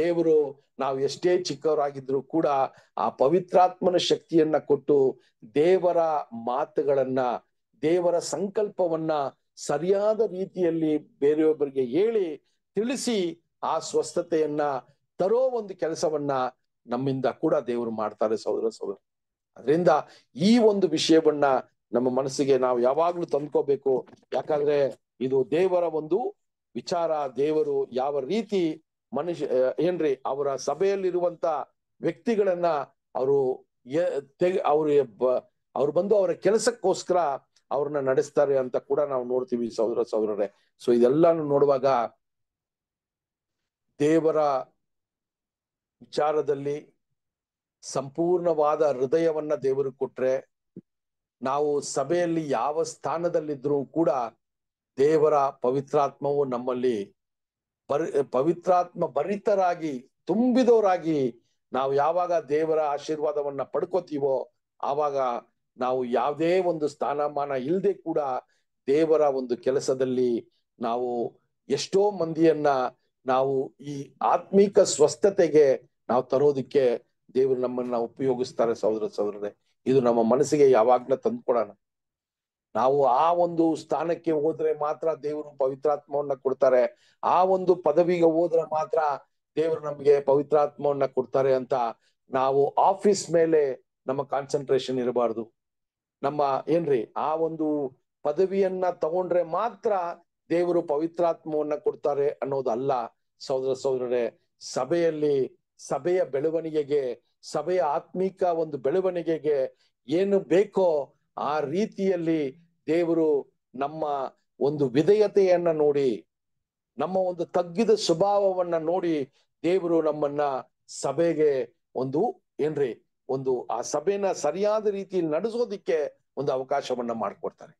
ದೇವರು ನಾವು ಎಷ್ಟೇ ಚಿಕ್ಕವರಾಗಿದ್ರು ಕೂಡ ಆ ಪವಿತ್ರಾತ್ಮನ ಶಕ್ತಿಯನ್ನ ಕೊಟ್ಟು ದೇವರ ಮಾತುಗಳನ್ನ ದೇವರ ಸಂಕಲ್ಪವನ್ನ ಸರಿಯಾದ ರೀತಿಯಲ್ಲಿ ಬೇರೆಯೊಬ್ಬರಿಗೆ ಹೇಳಿ ತಿಳಿಸಿ ಆ ಸ್ವಸ್ಥತೆಯನ್ನ ತರೋ ಒಂದು ಕೆಲಸವನ್ನ ನಮ್ಮಿಂದ ಕೂಡ ದೇವರು ಮಾಡ್ತಾರೆ ಸಹೋದರ ಸಹೋದರ ಅದರಿಂದ ಈ ಒಂದು ವಿಷಯವನ್ನ ನಮ್ಮ ಮನಸ್ಸಿಗೆ ನಾವು ಯಾವಾಗ್ಲೂ ತಂದ್ಕೋಬೇಕು ಯಾಕಂದ್ರೆ ಇದು ದೇವರ ಒಂದು ವಿಚಾರ ದೇವರು ಯಾವ ರೀತಿ ಮನುಷ್ಯ ಏನ್ರಿ ಅವರ ಸಭೆಯಲ್ಲಿರುವಂತ ವ್ಯಕ್ತಿಗಳನ್ನ ಅವರು ಅವರು ಅವ್ರು ಬಂದು ಅವರ ಕೆಲಸಕ್ಕೋಸ್ಕರ ಅವ್ರನ್ನ ನಡೆಸ್ತಾರೆ ಅಂತ ಕೂಡ ನಾವು ನೋಡ್ತೀವಿ ಸಹೋದರ ಸೌರರೇ ಸೊ ಇದೆಲ್ಲಾನು ನೋಡುವಾಗ ದೇವರ ವಿಚಾರದಲ್ಲಿ ಸಂಪೂರ್ಣವಾದ ಹೃದಯವನ್ನ ದೇವರು ಕೊಟ್ರೆ ನಾವು ಸಭೆಯಲ್ಲಿ ಯಾವ ಸ್ಥಾನದಲ್ಲಿದ್ರೂ ಕೂಡ ದೇವರ ಪವಿತ್ರಾತ್ಮವು ನಮ್ಮಲ್ಲಿ ಬರ್ ಪವಿತ್ರಾತ್ಮ ಭರಿತರಾಗಿ ತುಂಬಿದವರಾಗಿ ನಾವು ಯಾವಾಗ ದೇವರ ಆಶೀರ್ವಾದವನ್ನ ಪಡ್ಕೋತೀವೋ ಆವಾಗ ನಾವು ಯಾವುದೇ ಒಂದು ಸ್ಥಾನಮಾನ ಇಲ್ಲದೆ ಕೂಡ ದೇವರ ಒಂದು ಕೆಲಸದಲ್ಲಿ ನಾವು ಎಷ್ಟೋ ಮಂದಿಯನ್ನ ನಾವು ಈ ಆತ್ಮೀಕ ಸ್ವಸ್ಥತೆಗೆ ನಾವು ತರೋದಿಕ್ಕೆ ದೇವರು ನಮ್ಮನ್ನ ಉಪಯೋಗಿಸ್ತಾರೆ ಸಹೋದರ ಸಹೋದರರೇ ಇದು ನಮ್ಮ ಮನಸ್ಸಿಗೆ ಯಾವಾಗ್ಲೂ ತಂದ್ಕೊಡೋಣ ನಾವು ಆ ಒಂದು ಸ್ಥಾನಕ್ಕೆ ಹೋದ್ರೆ ಮಾತ್ರ ದೇವರು ಪವಿತ್ರಾತ್ಮವನ್ನ ಕೊಡ್ತಾರೆ ಆ ಒಂದು ಪದವಿಗೆ ಹೋದ್ರೆ ಮಾತ್ರ ದೇವರು ನಮ್ಗೆ ಪವಿತ್ರಾತ್ಮವನ್ನ ಕೊಡ್ತಾರೆ ಅಂತ ನಾವು ಆಫೀಸ್ ಮೇಲೆ ನಮ್ಮ ಕಾನ್ಸಂಟ್ರೇಷನ್ ಇರಬಾರ್ದು ನಮ್ಮ ಏನ್ರಿ ಆ ಒಂದು ಪದವಿಯನ್ನ ತಗೊಂಡ್ರೆ ಮಾತ್ರ ದೇವರು ಪವಿತ್ರಾತ್ಮವನ್ನ ಕೊಡ್ತಾರೆ ಅನ್ನೋದಲ್ಲ ಸಹೋದರ ಸಹೋದರರೇ ಸಭೆಯಲ್ಲಿ ಸಭೆಯ ಬೆಳವಣಿಗೆಗೆ ಸಭೆಯ ಆತ್ಮೀಕ ಒಂದು ಬೆಳವಣಿಗೆಗೆ ಏನು ಬೇಕೋ ಆ ರೀತಿಯಲ್ಲಿ ದೇವರು ನಮ್ಮ ಒಂದು ವಿಧೇಯತೆಯನ್ನ ನೋಡಿ ನಮ್ಮ ಒಂದು ತಗ್ಗಿದ ಸ್ವಭಾವವನ್ನ ನೋಡಿ ದೇವರು ನಮ್ಮನ್ನ ಸಭೆಗೆ ಒಂದು ಏನ್ರಿ ಒಂದು ಆ ಸಭೆನ ಸರಿಯಾದ ರೀತಿಯಲ್ಲಿ ನಡೆಸೋದಿಕ್ಕೆ ಒಂದು ಅವಕಾಶವನ್ನ ಮಾಡಿಕೊಡ್ತಾರೆ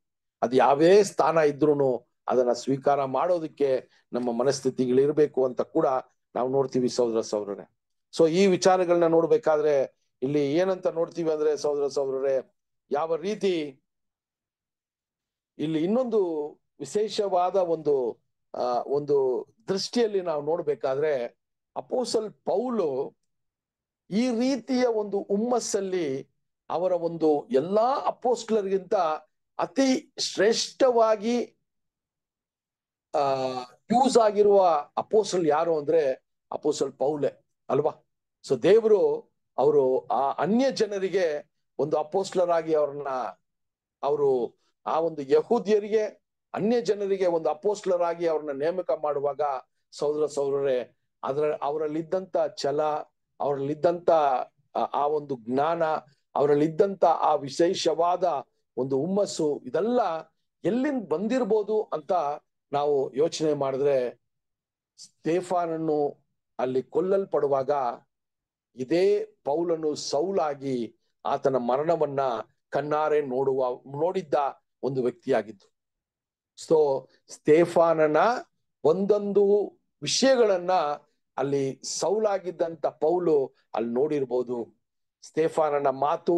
ಅದು ಯಾವೇ ಸ್ಥಾನ ಇದ್ರೂ ಅದನ್ನ ಸ್ವೀಕಾರ ಮಾಡೋದಕ್ಕೆ ನಮ್ಮ ಮನಸ್ಥಿತಿಗಳಿರ್ಬೇಕು ಅಂತ ಕೂಡ ನಾವು ನೋಡ್ತೀವಿ ಸಹೋದರ ಸಹೋದರರೇ ಸೊ ಈ ವಿಚಾರಗಳನ್ನ ನೋಡ್ಬೇಕಾದ್ರೆ ಇಲ್ಲಿ ಏನಂತ ನೋಡ್ತೀವಿ ಅಂದ್ರೆ ಸಹೋದರ ಸಹೋದರರೇ ಯಾವ ರೀತಿ ಇಲ್ಲಿ ಇನ್ನೊಂದು ವಿಶೇಷವಾದ ಒಂದು ಒಂದು ದೃಷ್ಟಿಯಲ್ಲಿ ನಾವು ನೋಡ್ಬೇಕಾದ್ರೆ ಅಪೋಸಲ್ ಪೌಲು ಈ ರೀತಿಯ ಒಂದು ಉಮ್ಮಸ್ಸಲ್ಲಿ ಅವರ ಒಂದು ಎಲ್ಲಾ ಅಪೋಸ್ಟ್ಲರ್ಗಿಂತ ಅತಿ ಶ್ರೇಷ್ಠವಾಗಿ ಆ ಯೂಸ್ ಆಗಿರುವ ಅಪೋಸಲ್ ಯಾರು ಅಂದ್ರೆ ಅಪೋಸಲ್ ಪೌಲೆ ಅಲ್ವಾ ಸೊ ದೇವರು ಅವರು ಆ ಅನ್ಯ ಜನರಿಗೆ ಒಂದು ಆಗಿ ಅವ್ರನ್ನ ಅವರು ಆ ಒಂದು ಯಹೂದಿಯರಿಗೆ ಅನ್ಯ ಜನರಿಗೆ ಒಂದು ಆಗಿ ಅವ್ರನ್ನ ನೇಮಕ ಮಾಡುವಾಗ ಸಹೋದರ ಸೌರರೇ ಅದರ ಅವರಲ್ಲಿದ್ದಂತ ಛಲ ಅವರಲ್ಲಿದ್ದಂತ ಆ ಒಂದು ಜ್ಞಾನ ಅವರಲ್ಲಿದ್ದಂತ ಆ ವಿಶೇಷವಾದ ಒಂದು ಹುಮ್ಮಸ್ಸು ಇದೆಲ್ಲ ಎಲ್ಲಿಂದ ಬಂದಿರ್ಬೋದು ಅಂತ ನಾವು ಯೋಚನೆ ಮಾಡಿದ್ರೆ ಸ್ಟೇಫಾನನ್ನು ಅಲ್ಲಿ ಕೊಲ್ಲಲ್ಪಡುವಾಗ ಇದೇ ಪೌಲನು ಸೌಲಾಗಿ ಆತನ ಮರಣವನ್ನ ಕಣ್ಣಾರೆ ನೋಡುವ ನೋಡಿದ್ದ ಒಂದು ವ್ಯಕ್ತಿಯಾಗಿದ್ದು ಸೊ ಸ್ಟೇಫಾನನ ಒಂದೊಂದು ವಿಷಯಗಳನ್ನ ಅಲ್ಲಿ ಸೌಲಾಗಿದ್ದಂತ ಪೌಲು ಅಲ್ಲಿ ನೋಡಿರ್ಬೋದು ಸ್ಟೇಫಾನನ ಮಾತು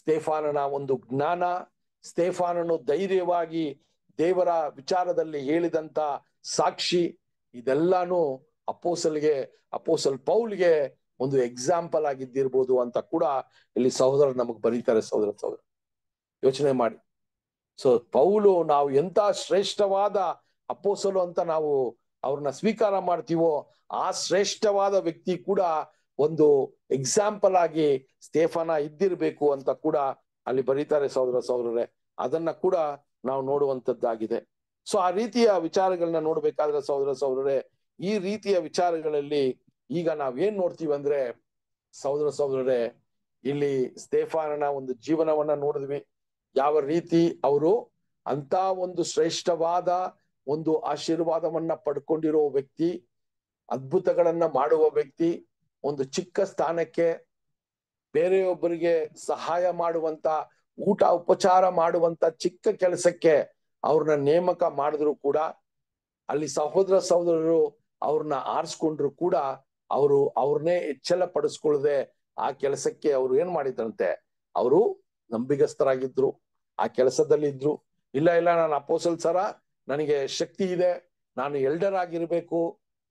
ಸ್ಟೇಫಾನನ ಒಂದು ಜ್ಞಾನ ಸ್ಟೇಫಾನನು ಧೈರ್ಯವಾಗಿ ದೇವರ ವಿಚಾರದಲ್ಲಿ ಹೇಳಿದಂತ ಸಾಕ್ಷಿ ಇದೆಲ್ಲಾನು ಅಪೋಸಲ್ಗೆ ಅಪೋಸಲ್ ಪೌಲ್ಗೆ ಒಂದು ಎಕ್ಸಾಂಪಲ್ ಆಗಿದ್ದಿರ್ಬೋದು ಅಂತ ಕೂಡ ಇಲ್ಲಿ ಸಹೋದರ ನಮಗೆ ಬರೀತಾರೆ ಸಹೋದರ ಸಹೋದರ ಯೋಚನೆ ಮಾಡಿ ಸೊ ಪೌಲು ನಾವು ಎಂತ ಶ್ರೇಷ್ಠವಾದ ಅಪ್ಪೋಸಲು ಅಂತ ನಾವು ಅವ್ರನ್ನ ಸ್ವೀಕಾರ ಮಾಡ್ತೀವೋ ಆ ಶ್ರೇಷ್ಠವಾದ ವ್ಯಕ್ತಿ ಕೂಡ ಒಂದು ಎಕ್ಸಾಂಪಲ್ ಆಗಿ ಸ್ಟೇಫನ ಇದ್ದಿರ್ಬೇಕು ಅಂತ ಕೂಡ ಅಲ್ಲಿ ಬರೀತಾರೆ ಸಹೋದರ ಸಹೋದರರೇ ಅದನ್ನ ಕೂಡ ನಾವು ನೋಡುವಂತದ್ದಾಗಿದೆ ಸೊ ಆ ರೀತಿಯ ವಿಚಾರಗಳನ್ನ ನೋಡ್ಬೇಕಾದ್ರೆ ಸಹೋದರ ಸಹೋದರರೇ ಈ ರೀತಿಯ ವಿಚಾರಗಳಲ್ಲಿ ಈಗ ನಾವೇನ್ ನೋಡ್ತೀವಿ ಅಂದ್ರೆ ಸಹೋದರ ಸಹೋದರರೇ ಇಲ್ಲಿ ಸ್ಟೇಫಾನನ ಒಂದು ಜೀವನವನ್ನ ನೋಡಿದ್ವಿ ಯಾವ ರೀತಿ ಅವರು ಅಂತ ಒಂದು ಶ್ರೇಷ್ಠವಾದ ಒಂದು ಆಶೀರ್ವಾದವನ್ನ ಪಡ್ಕೊಂಡಿರೋ ವ್ಯಕ್ತಿ ಅದ್ಭುತಗಳನ್ನ ಮಾಡುವ ವ್ಯಕ್ತಿ ಒಂದು ಚಿಕ್ಕ ಸ್ಥಾನಕ್ಕೆ ಬೇರೆಯೊಬ್ಬರಿಗೆ ಸಹಾಯ ಮಾಡುವಂತ ಊಟ ಉಪಚಾರ ಮಾಡುವಂತ ಚಿಕ್ಕ ಕೆಲಸಕ್ಕೆ ಅವ್ರನ್ನ ನೇಮಕ ಮಾಡಿದ್ರು ಕೂಡ ಅಲ್ಲಿ ಸಹೋದರ ಸಹೋದರರು ಅವ್ರನ್ನ ಆರಿಸ್ಕೊಂಡ್ರು ಕೂಡ ಅವರು ಅವ್ರನ್ನೇ ಎಚ್ಚಲ ಪಡಿಸ್ಕೊಳ್ಳದೆ ಆ ಕೆಲಸಕ್ಕೆ ಅವ್ರು ಏನ್ ಮಾಡಿದ್ರಂತೆ ಅವರು ನಂಬಿಗಸ್ತರಾಗಿದ್ರು ಆ ಕೆಲಸದಲ್ಲಿ ಇದ್ರು ಇಲ್ಲ ಇಲ್ಲ ನಾನು ಅಪೋಸಲ್ ಸರ ನನಗೆ ಶಕ್ತಿ ಇದೆ ನಾನು ಎಲ್ಡರ್ ಆಗಿರ್ಬೇಕು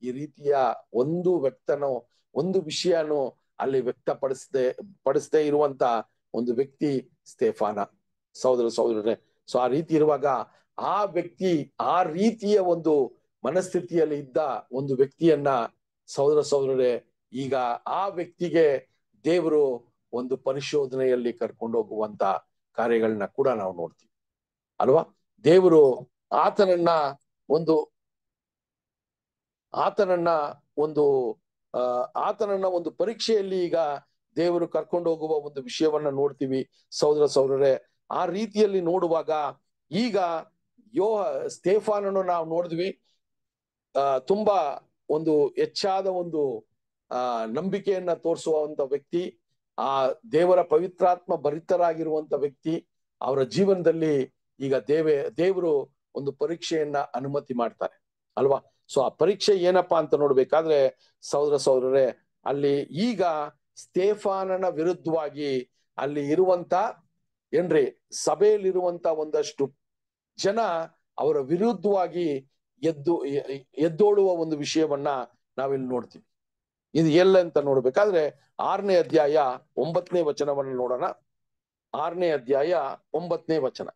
ಈ ರೀತಿಯ ಒಂದು ವ್ಯಕ್ತನೋ ಒಂದು ವಿಷಯನೋ ಅಲ್ಲಿ ವ್ಯಕ್ತಪಡಿಸದೆ ಪಡಿಸದೆ ಇರುವಂತ ಒಂದು ವ್ಯಕ್ತಿ ಸ್ಟೇಫಾನ ಸಹೋದರ ಸಹೋದರನೇ ಸೊ ಆ ರೀತಿ ಇರುವಾಗ ಆ ವ್ಯಕ್ತಿ ಆ ರೀತಿಯ ಒಂದು ಮನಸ್ಥಿತಿಯಲ್ಲಿ ಇದ್ದ ಒಂದು ವ್ಯಕ್ತಿಯನ್ನ ಸಹೋದರ ಸಹೋದರರೇ ಈಗ ಆ ವ್ಯಕ್ತಿಗೆ ದೇವರು ಒಂದು ಪರಿಶೋಧನೆಯಲ್ಲಿ ಕರ್ಕೊಂಡು ಹೋಗುವಂತ ಕಾರ್ಯಗಳನ್ನ ಕೂಡ ನಾವು ನೋಡ್ತೀವಿ ಅಲ್ವಾ ದೇವರು ಆತನನ್ನ ಒಂದು ಆತನನ್ನ ಒಂದು ಆತನನ್ನ ಒಂದು ಪರೀಕ್ಷೆಯಲ್ಲಿ ಈಗ ದೇವರು ಕರ್ಕೊಂಡು ಹೋಗುವ ಒಂದು ವಿಷಯವನ್ನ ನೋಡ್ತೀವಿ ಸಹೋದರ ಸಹೋದರರೇ ಆ ರೀತಿಯಲ್ಲಿ ನೋಡುವಾಗ ಈಗ ಯೋ ಸ್ತೇಫಾನನ್ನು ನಾವು ನೋಡಿದ್ವಿ ತುಂಬಾ ಒಂದು ಹೆಚ್ಚಾದ ಒಂದು ಆ ನಂಬಿಕೆಯನ್ನ ತೋರಿಸುವಂತ ವ್ಯಕ್ತಿ ಆ ದೇವರ ಪವಿತ್ರಾತ್ಮ ಭರಿತರಾಗಿರುವಂತ ವ್ಯಕ್ತಿ ಅವರ ಜೀವನದಲ್ಲಿ ಈಗ ದೇವೇ ದೇವರು ಒಂದು ಪರೀಕ್ಷೆಯನ್ನ ಅನುಮತಿ ಮಾಡ್ತಾರೆ ಅಲ್ವಾ ಸೊ ಆ ಪರೀಕ್ಷೆ ಏನಪ್ಪಾ ಅಂತ ನೋಡ್ಬೇಕಾದ್ರೆ ಸಹೋದರ ಸಹೋದರರೇ ಅಲ್ಲಿ ಈಗ ಸ್ತೇಫಾನನ ವಿರುದ್ಧವಾಗಿ ಅಲ್ಲಿ ಇರುವಂತ ಏನ್ರಿ ಸಭೆಯಲ್ಲಿರುವಂತ ಒಂದಷ್ಟು ಜನ ಅವರ ವಿರುದ್ಧವಾಗಿ ಎದ್ದು ಎದ್ದೋಳುವ ಒಂದು ವಿಷಯವನ್ನ ನಾವಿಲ್ಲಿ ನೋಡ್ತೀವಿ ಇದು ಎಲ್ಲ ಅಂತ ನೋಡ್ಬೇಕಾದ್ರೆ ಆರನೇ ಅಧ್ಯಾಯ ಒಂಬತ್ತನೇ ವಚನವನ್ನು ನೋಡೋಣ ಆರನೇ ಅಧ್ಯಾಯ ಒಂಬತ್ತನೇ ವಚನ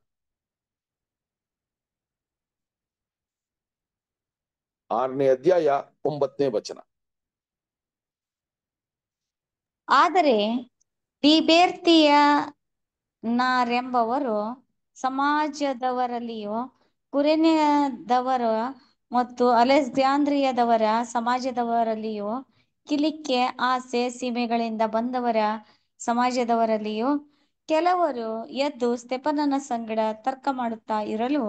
ಆರನೇ ಅಧ್ಯಾಯ ಒಂಬತ್ತನೇ ವಚನ ಆದರೆ ನಾರೆಂಬವರು ಸಮಾಜದವರಲ್ಲಿಯೂ ಕುರೆನೆಯದವರ ಮತ್ತು ಅಲೆಸ್ಗ್ಯಾಂದ್ರಿಯದವರ ಸಮಾಜದವರಲ್ಲಿಯೂ ಕಿಲಿಕೆ ಆಸೆ ಸೀಮೆಗಳಿಂದ ಬಂದವರ ಸಮಾಜದವರಲ್ಲಿಯೂ ಕೆಲವರು ಎದ್ದು ಸ್ತೆಪನನ ಸಂಗಡ ತರ್ಕ ಮಾಡುತ್ತಾ ಇರಲು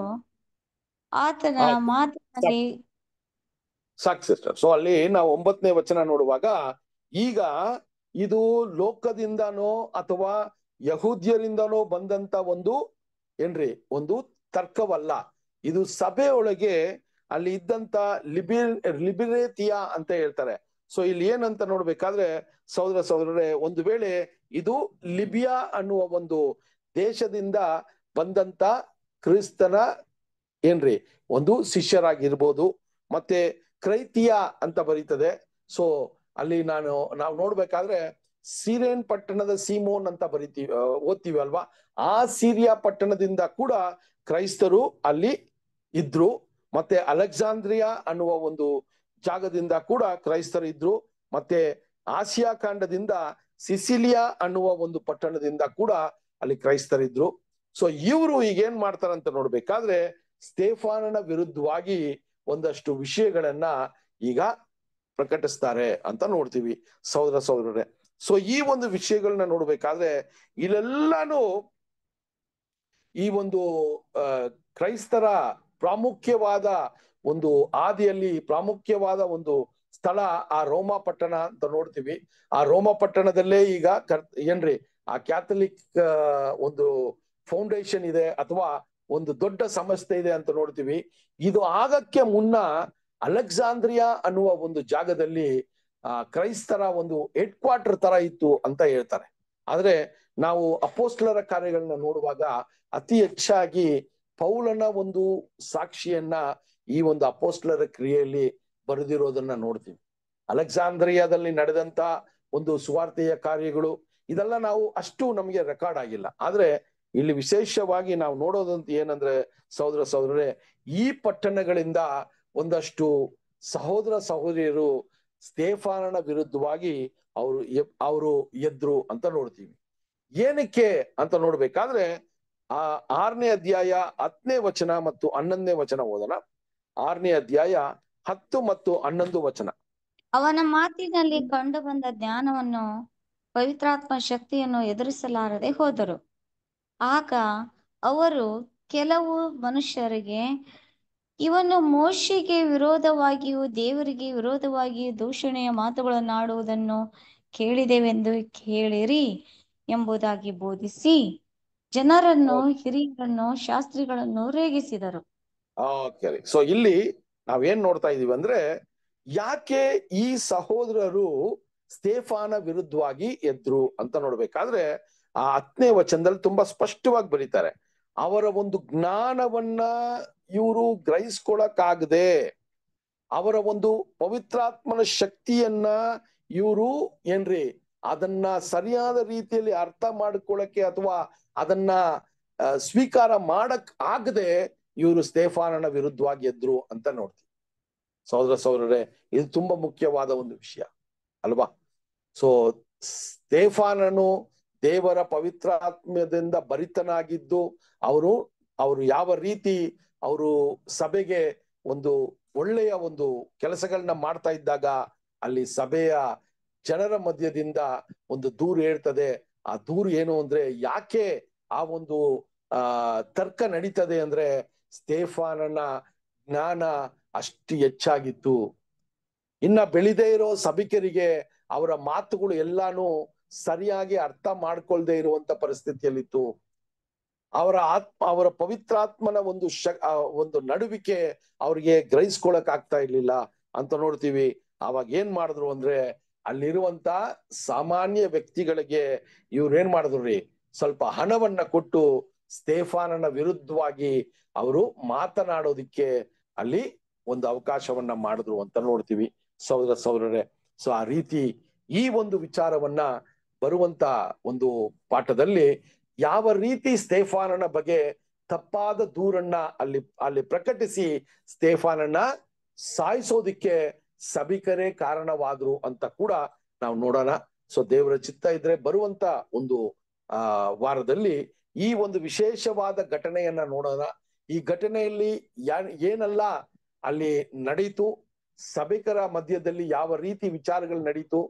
ಆತನ ಮಾತನಾಡಿ ಮಾತಿನಲ್ಲಿ ಸಾಕ್ ಸಿಸ್ಟರ್ ಸೊ ಅಲ್ಲಿ ನಾವು ಒಂಬತ್ತನೇ ವಚನ ನೋಡುವಾಗ ಈಗ ಇದು ಲೋಕದಿಂದನೋ ಅಥವಾ ಯಹೂದ್ಯರಿಂದನೋ ಬಂದಂತ ಒಂದು ಏನ್ರಿ ಒಂದು ತರ್ಕವಲ್ಲ ಇದು ಸಭೆ ಒಳಗೆ ಅಲ್ಲಿ ಇದ್ದಂತ ಲಿಬಿರ್ ಲಿಬಿರೇತಿಯಾ ಅಂತ ಹೇಳ್ತಾರೆ ಸೊ ಇಲ್ಲಿ ಏನಂತ ನೋಡ್ಬೇಕಾದ್ರೆ ಸಹೋದರ ಸಹೋದರರೇ ಒಂದು ವೇಳೆ ಇದು ಲಿಬಿಯಾ ಅನ್ನುವ ಒಂದು ದೇಶದಿಂದ ಬಂದಂತ ಕ್ರಿಸ್ತನ ಏನ್ರಿ ಒಂದು ಶಿಷ್ಯರಾಗಿರ್ಬೋದು ಮತ್ತೆ ಕ್ರೈತಿಯಾ ಅಂತ ಬರೀತದೆ ಸೊ ಅಲ್ಲಿ ನಾನು ನಾವು ನೋಡ್ಬೇಕಾದ್ರೆ ಸಿರೇನ್ ಪಟ್ಟಣದ ಸೀಮೋನ್ ಅಂತ ಬರಿತೀವಿ ಓದ್ತೀವಿ ಅಲ್ವಾ ಆ ಸೀರಿಯಾ ಪಟ್ಟಣದಿಂದ ಕೂಡ ಕ್ರೈಸ್ತರು ಅಲ್ಲಿ ಇದ್ರು ಮತ್ತೆ ಅಲೆಕ್ಸಾಂದ್ರಿಯಾ ಅನ್ನುವ ಒಂದು ಜಾಗದಿಂದ ಕೂಡ ಕ್ರೈಸ್ತರು ಇದ್ರು ಮತ್ತೆ ಆಸಿಯಾ ಖಂಡದಿಂದ ಸಿಸಿಲಿಯಾ ಅನ್ನುವ ಒಂದು ಪಟ್ಟಣದಿಂದ ಕೂಡ ಅಲ್ಲಿ ಕ್ರೈಸ್ತರಿದ್ರು ಸೊ ಇವರು ಈಗ ಏನ್ ಮಾಡ್ತಾರಂತ ನೋಡ್ಬೇಕಾದ್ರೆ ಸ್ಟೇಫಾನನ ವಿರುದ್ಧವಾಗಿ ಒಂದಷ್ಟು ವಿಷಯಗಳನ್ನ ಈಗ ಪ್ರಕಟಿಸ್ತಾರೆ ಅಂತ ನೋಡ್ತೀವಿ ಸಹೋದರ ಸಹೋದರರೇ ಸೊ ಈ ಒಂದು ವಿಷಯಗಳನ್ನ ನೋಡ್ಬೇಕಾದ್ರೆ ಇಲ್ಲೆಲ್ಲಾನು ಈ ಒಂದು ಕ್ರೈಸ್ತರ ಪ್ರಾಮುಖ್ಯವಾದ ಒಂದು ಆದಿಯಲ್ಲಿ ಪ್ರಾಮುಖ್ಯವಾದ ಒಂದು ಸ್ಥಳ ಆ ರೋಮ ಪಟ್ಟಣ ಅಂತ ನೋಡ್ತೀವಿ ಆ ರೋಮ ಪಟ್ಟಣದಲ್ಲೇ ಈಗ ಕರ್ ಏನ್ರಿ ಆ ಕ್ಯಾಥಲಿಕ್ ಒಂದು ಫೌಂಡೇಶನ್ ಇದೆ ಅಥವಾ ಒಂದು ದೊಡ್ಡ ಸಂಸ್ಥೆ ಇದೆ ಅಂತ ನೋಡ್ತೀವಿ ಇದು ಆಗಕ್ಕೆ ಮುನ್ನ ಅಲೆಕ್ಸಾಂದ್ರಿಯಾ ಅನ್ನುವ ಒಂದು ಜಾಗದಲ್ಲಿ ಆ ಕ್ರೈಸ್ತರ ಒಂದು ಹೆಡ್ ಕ್ವಾರ್ಟರ್ ತರ ಇತ್ತು ಅಂತ ಹೇಳ್ತಾರೆ ಆದ್ರೆ ನಾವು ಅಪೋಸ್ಲರ ಕಾರ್ಯಗಳನ್ನ ನೋಡುವಾಗ ಅತಿ ಹೆಚ್ಚಾಗಿ ಪೌಲನ ಒಂದು ಸಾಕ್ಷಿಯನ್ನ ಈ ಒಂದು ಅಪೋಸ್ಟ್ಲರ ಕ್ರಿಯೆಯಲ್ಲಿ ಬರೆದಿರೋದನ್ನ ನೋಡ್ತೀವಿ ಅಲೆಕ್ಸಾಂದ್ರಿಯಾದಲ್ಲಿ ನಡೆದಂತ ಒಂದು ಸುವಾರ್ತೆಯ ಕಾರ್ಯಗಳು ಇದೆಲ್ಲ ನಾವು ಅಷ್ಟು ನಮಗೆ ರೆಕಾರ್ಡ್ ಆಗಿಲ್ಲ ಆದ್ರೆ ಇಲ್ಲಿ ವಿಶೇಷವಾಗಿ ನಾವು ನೋಡೋದಂತ ಏನಂದ್ರೆ ಸಹೋದರ ಸಹೋದರರೇ ಈ ಪಟ್ಟಣಗಳಿಂದ ಒಂದಷ್ಟು ಸಹೋದರ ಸಹೋದರಿಯರು ಸ್ತೇಫಾನನ ವಿರುದ್ಧವಾಗಿ ಅವರು ಅವರು ಎದ್ರು ಅಂತ ನೋಡ್ತೀವಿ ಏನಕ್ಕೆ ಅಂತ ನೋಡ್ಬೇಕಾದ್ರೆ ಆ ಆರನೇ ಅಧ್ಯಾಯ ಹತ್ತನೇ ವಚನ ಮತ್ತು ಹನ್ನೊಂದನೇ ವಚನ ಓದೋಣ ಆರನೇ ಅಧ್ಯಾಯ ಹತ್ತು ಮತ್ತು ಹನ್ನೊಂದು ವಚನ ಅವನ ಮಾತಿನಲ್ಲಿ ಕಂಡು ಬಂದ ಜ್ಞಾನವನ್ನು ಪವಿತ್ರಾತ್ಮ ಶಕ್ತಿಯನ್ನು ಎದುರಿಸಲಾರದೆ ಹೋದರು ಆಗ ಅವರು ಕೆಲವು ಮನುಷ್ಯರಿಗೆ ಇವನು ಮೋಶಿಗೆ ವಿರೋಧವಾಗಿಯೂ ದೇವರಿಗೆ ವಿರೋಧವಾಗಿಯೂ ದೂಷಣೆಯ ಮಾತುಗಳನ್ನು ಆಡುವುದನ್ನು ಕೇಳಿದೆವೆಂದು ಕೇಳಿರಿ ಎಂಬುದಾಗಿ ಬೋಧಿಸಿ ಜನರನ್ನು ಹಿರಿಯರನ್ನು ಶಾಸ್ತ್ರಿಗಳನ್ನು ರೇಗಿಸಿದರು ಸೊ ಇಲ್ಲಿ ನಾವೇನ್ ನೋಡ್ತಾ ಇದೀವಿ ಅಂದ್ರೆ ಯಾಕೆ ಈ ಸಹೋದರರು ಸ್ಟೇಫಾನ ವಿರುದ್ಧವಾಗಿ ಎದ್ರು ಅಂತ ನೋಡ್ಬೇಕಾದ್ರೆ ಆ ಹತ್ತನೇ ವಚನದಲ್ಲಿ ತುಂಬಾ ಸ್ಪಷ್ಟವಾಗಿ ಬರೀತಾರೆ ಅವರ ಒಂದು ಜ್ಞಾನವನ್ನ ಇವರು ಗ್ರಹಿಸ್ಕೊಳಕಾಗದೆ ಅವರ ಒಂದು ಪವಿತ್ರಾತ್ಮನ ಶಕ್ತಿಯನ್ನ ಇವರು ಏನ್ರಿ ಅದನ್ನ ಸರಿಯಾದ ರೀತಿಯಲ್ಲಿ ಅರ್ಥ ಮಾಡಿಕೊಳ್ಳಕ್ಕೆ ಅಥವಾ ಅದನ್ನ ಸ್ವೀಕಾರ ಮಾಡಕ್ ಆಗದೆ ಇವರು ಸ್ಟೇಫಾನನ ವಿರುದ್ಧವಾಗಿ ಎದ್ರು ಅಂತ ನೋಡ್ತೀವಿ ಸಹೋದರ ಸಹೋದರರೇ ಇದು ತುಂಬಾ ಮುಖ್ಯವಾದ ಒಂದು ವಿಷಯ ಅಲ್ವಾ ಸೊ ಸ್ಟೇಫಾನನು ದೇವರ ಪವಿತ್ರಾತ್ಮ್ಯದಿಂದ ಭರಿತನಾಗಿದ್ದು ಅವರು ಅವರು ಯಾವ ರೀತಿ ಅವರು ಸಭೆಗೆ ಒಂದು ಒಳ್ಳೆಯ ಒಂದು ಕೆಲಸಗಳನ್ನ ಮಾಡ್ತಾ ಇದ್ದಾಗ ಅಲ್ಲಿ ಸಭೆಯ ಜನರ ಮಧ್ಯದಿಂದ ಒಂದು ದೂರು ಹೇಳ್ತದೆ ಆ ದೂರು ಏನು ಅಂದ್ರೆ ಯಾಕೆ ಆ ಒಂದು ಆ ತರ್ಕ ನಡೀತದೆ ಅಂದ್ರೆ ಸ್ಟೇಫಾನನ ಜ್ಞಾನ ಅಷ್ಟು ಹೆಚ್ಚಾಗಿತ್ತು ಇನ್ನ ಬೆಳೆದೇ ಇರೋ ಸಭಿಕರಿಗೆ ಅವರ ಮಾತುಗಳು ಎಲ್ಲಾನು ಸರಿಯಾಗಿ ಅರ್ಥ ಮಾಡ್ಕೊಳ್ದೆ ಇರುವಂತ ಪರಿಸ್ಥಿತಿಯಲ್ಲಿತ್ತು ಅವರ ಆತ್ಮ ಅವರ ಪವಿತ್ರಾತ್ಮನ ಒಂದು ಶ ಒಂದು ನಡುವಿಕೆ ಅವ್ರಿಗೆ ಗ್ರಹಿಸ್ಕೊಳಕ್ ಆಗ್ತಾ ಇರ್ಲಿಲ್ಲ ಅಂತ ನೋಡ್ತೀವಿ ಅವಾಗ ಏನ್ ಮಾಡಿದ್ರು ಅಂದ್ರೆ ಅಲ್ಲಿರುವಂತ ಸಾಮಾನ್ಯ ವ್ಯಕ್ತಿಗಳಿಗೆ ಇವ್ರೇನ್ ಮಾಡಿದ್ರು ರೀ ಸ್ವಲ್ಪ ಹಣವನ್ನ ಕೊಟ್ಟು ಸ್ಟೇಫಾನನ ವಿರುದ್ಧವಾಗಿ ಅವರು ಮಾತನಾಡೋದಿಕ್ಕೆ ಅಲ್ಲಿ ಒಂದು ಅವಕಾಶವನ್ನ ಮಾಡಿದ್ರು ಅಂತ ನೋಡ್ತೀವಿ ಸಹೋದರ ಸೌರರೇ ಸೊ ಆ ರೀತಿ ಈ ಒಂದು ವಿಚಾರವನ್ನ ಬರುವಂತ ಒಂದು ಪಾಠದಲ್ಲಿ ಯಾವ ರೀತಿ ಸ್ಟೇಫಾನನ ಬಗ್ಗೆ ತಪ್ಪಾದ ದೂರನ್ನ ಅಲ್ಲಿ ಅಲ್ಲಿ ಪ್ರಕಟಿಸಿ ಸ್ಟೇಫಾನನ್ನ ಸಾಯಿಸೋದಿಕ್ಕೆ ಸಭಿಕರೇ ಕಾರಣವಾದ್ರು ಅಂತ ಕೂಡ ನಾವು ನೋಡೋಣ ಸೊ ದೇವರ ಚಿತ್ತ ಇದ್ರೆ ಬರುವಂತ ಒಂದು ಆ ವಾರದಲ್ಲಿ ಈ ಒಂದು ವಿಶೇಷವಾದ ಘಟನೆಯನ್ನ ನೋಡೋಣ ಈ ಘಟನೆಯಲ್ಲಿ ಏನಲ್ಲ ಏನೆಲ್ಲ ಅಲ್ಲಿ ನಡೀತು ಸಭಿಕರ ಮಧ್ಯದಲ್ಲಿ ಯಾವ ರೀತಿ ವಿಚಾರಗಳು ನಡೀತು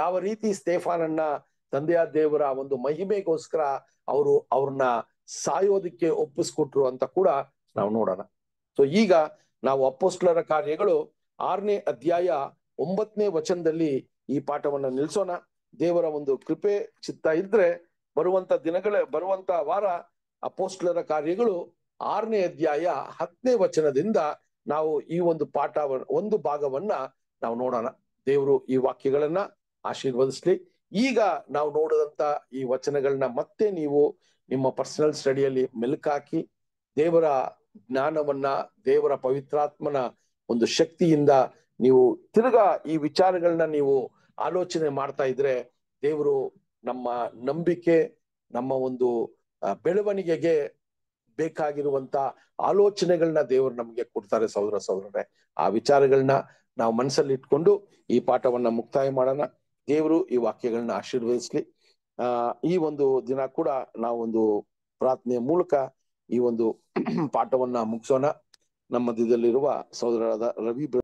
ಯಾವ ರೀತಿ ಸ್ಟೇಫಾನನ್ನ ತಂದೆಯ ದೇವರ ಒಂದು ಮಹಿಮೆಗೋಸ್ಕರ ಅವರು ಅವ್ರನ್ನ ಸಾಯೋದಕ್ಕೆ ಒಪ್ಪಿಸ್ಕೊಟ್ರು ಅಂತ ಕೂಡ ನಾವು ನೋಡೋಣ ಸೊ ಈಗ ನಾವು ಅಪ್ಪೋಸ್ಲರ ಕಾರ್ಯಗಳು ಆರನೇ ಅಧ್ಯಾಯ ಒಂಬತ್ತನೇ ವಚನದಲ್ಲಿ ಈ ಪಾಠವನ್ನ ನಿಲ್ಸೋಣ ದೇವರ ಒಂದು ಕೃಪೆ ಚಿತ್ತ ಇದ್ರೆ ಬರುವಂತ ದಿನಗಳ ಬರುವಂತ ವಾರ ಅಪೋಸ್ಟ್ಲರ ಕಾರ್ಯಗಳು ಆರನೇ ಅಧ್ಯಾಯ ಹತ್ತನೇ ವಚನದಿಂದ ನಾವು ಈ ಒಂದು ಪಾಠ ಒಂದು ಭಾಗವನ್ನ ನಾವು ನೋಡೋಣ ದೇವರು ಈ ವಾಕ್ಯಗಳನ್ನ ಆಶೀರ್ವದಿಸ್ಲಿ ಈಗ ನಾವು ನೋಡಿದಂತ ಈ ವಚನಗಳನ್ನ ಮತ್ತೆ ನೀವು ನಿಮ್ಮ ಪರ್ಸನಲ್ ಸ್ಟಡಿಯಲ್ಲಿ ಮೆಲುಕಾಕಿ ದೇವರ ಜ್ಞಾನವನ್ನ ದೇವರ ಪವಿತ್ರಾತ್ಮನ ಒಂದು ಶಕ್ತಿಯಿಂದ ನೀವು ತಿರುಗಾ ಈ ವಿಚಾರಗಳನ್ನ ನೀವು ಆಲೋಚನೆ ಮಾಡ್ತಾ ಇದ್ರೆ ದೇವರು ನಮ್ಮ ನಂಬಿಕೆ ನಮ್ಮ ಒಂದು ಬೆಳವಣಿಗೆಗೆ ಬೇಕಾಗಿರುವಂತ ಆಲೋಚನೆಗಳನ್ನ ದೇವರು ನಮಗೆ ಕೊಡ್ತಾರೆ ಸಹೋದರ ಸಹೋದರರೇ ಆ ವಿಚಾರಗಳನ್ನ ನಾವು ಮನಸ್ಸಲ್ಲಿ ಇಟ್ಕೊಂಡು ಈ ಪಾಠವನ್ನ ಮುಕ್ತಾಯ ಮಾಡೋಣ ದೇವರು ಈ ವಾಕ್ಯಗಳನ್ನ ಆಶೀರ್ವದಿಸ್ಲಿ ಆ ಈ ಒಂದು ದಿನ ಕೂಡ ನಾವೊಂದು ಪ್ರಾರ್ಥನೆಯ ಮೂಲಕ ಈ ಒಂದು ಪಾಠವನ್ನ ಮುಗಿಸೋಣ ನಮ್ಮ ಮಧ್ಯದಲ್ಲಿರುವ ಸಹೋದರರಾದ ರವಿ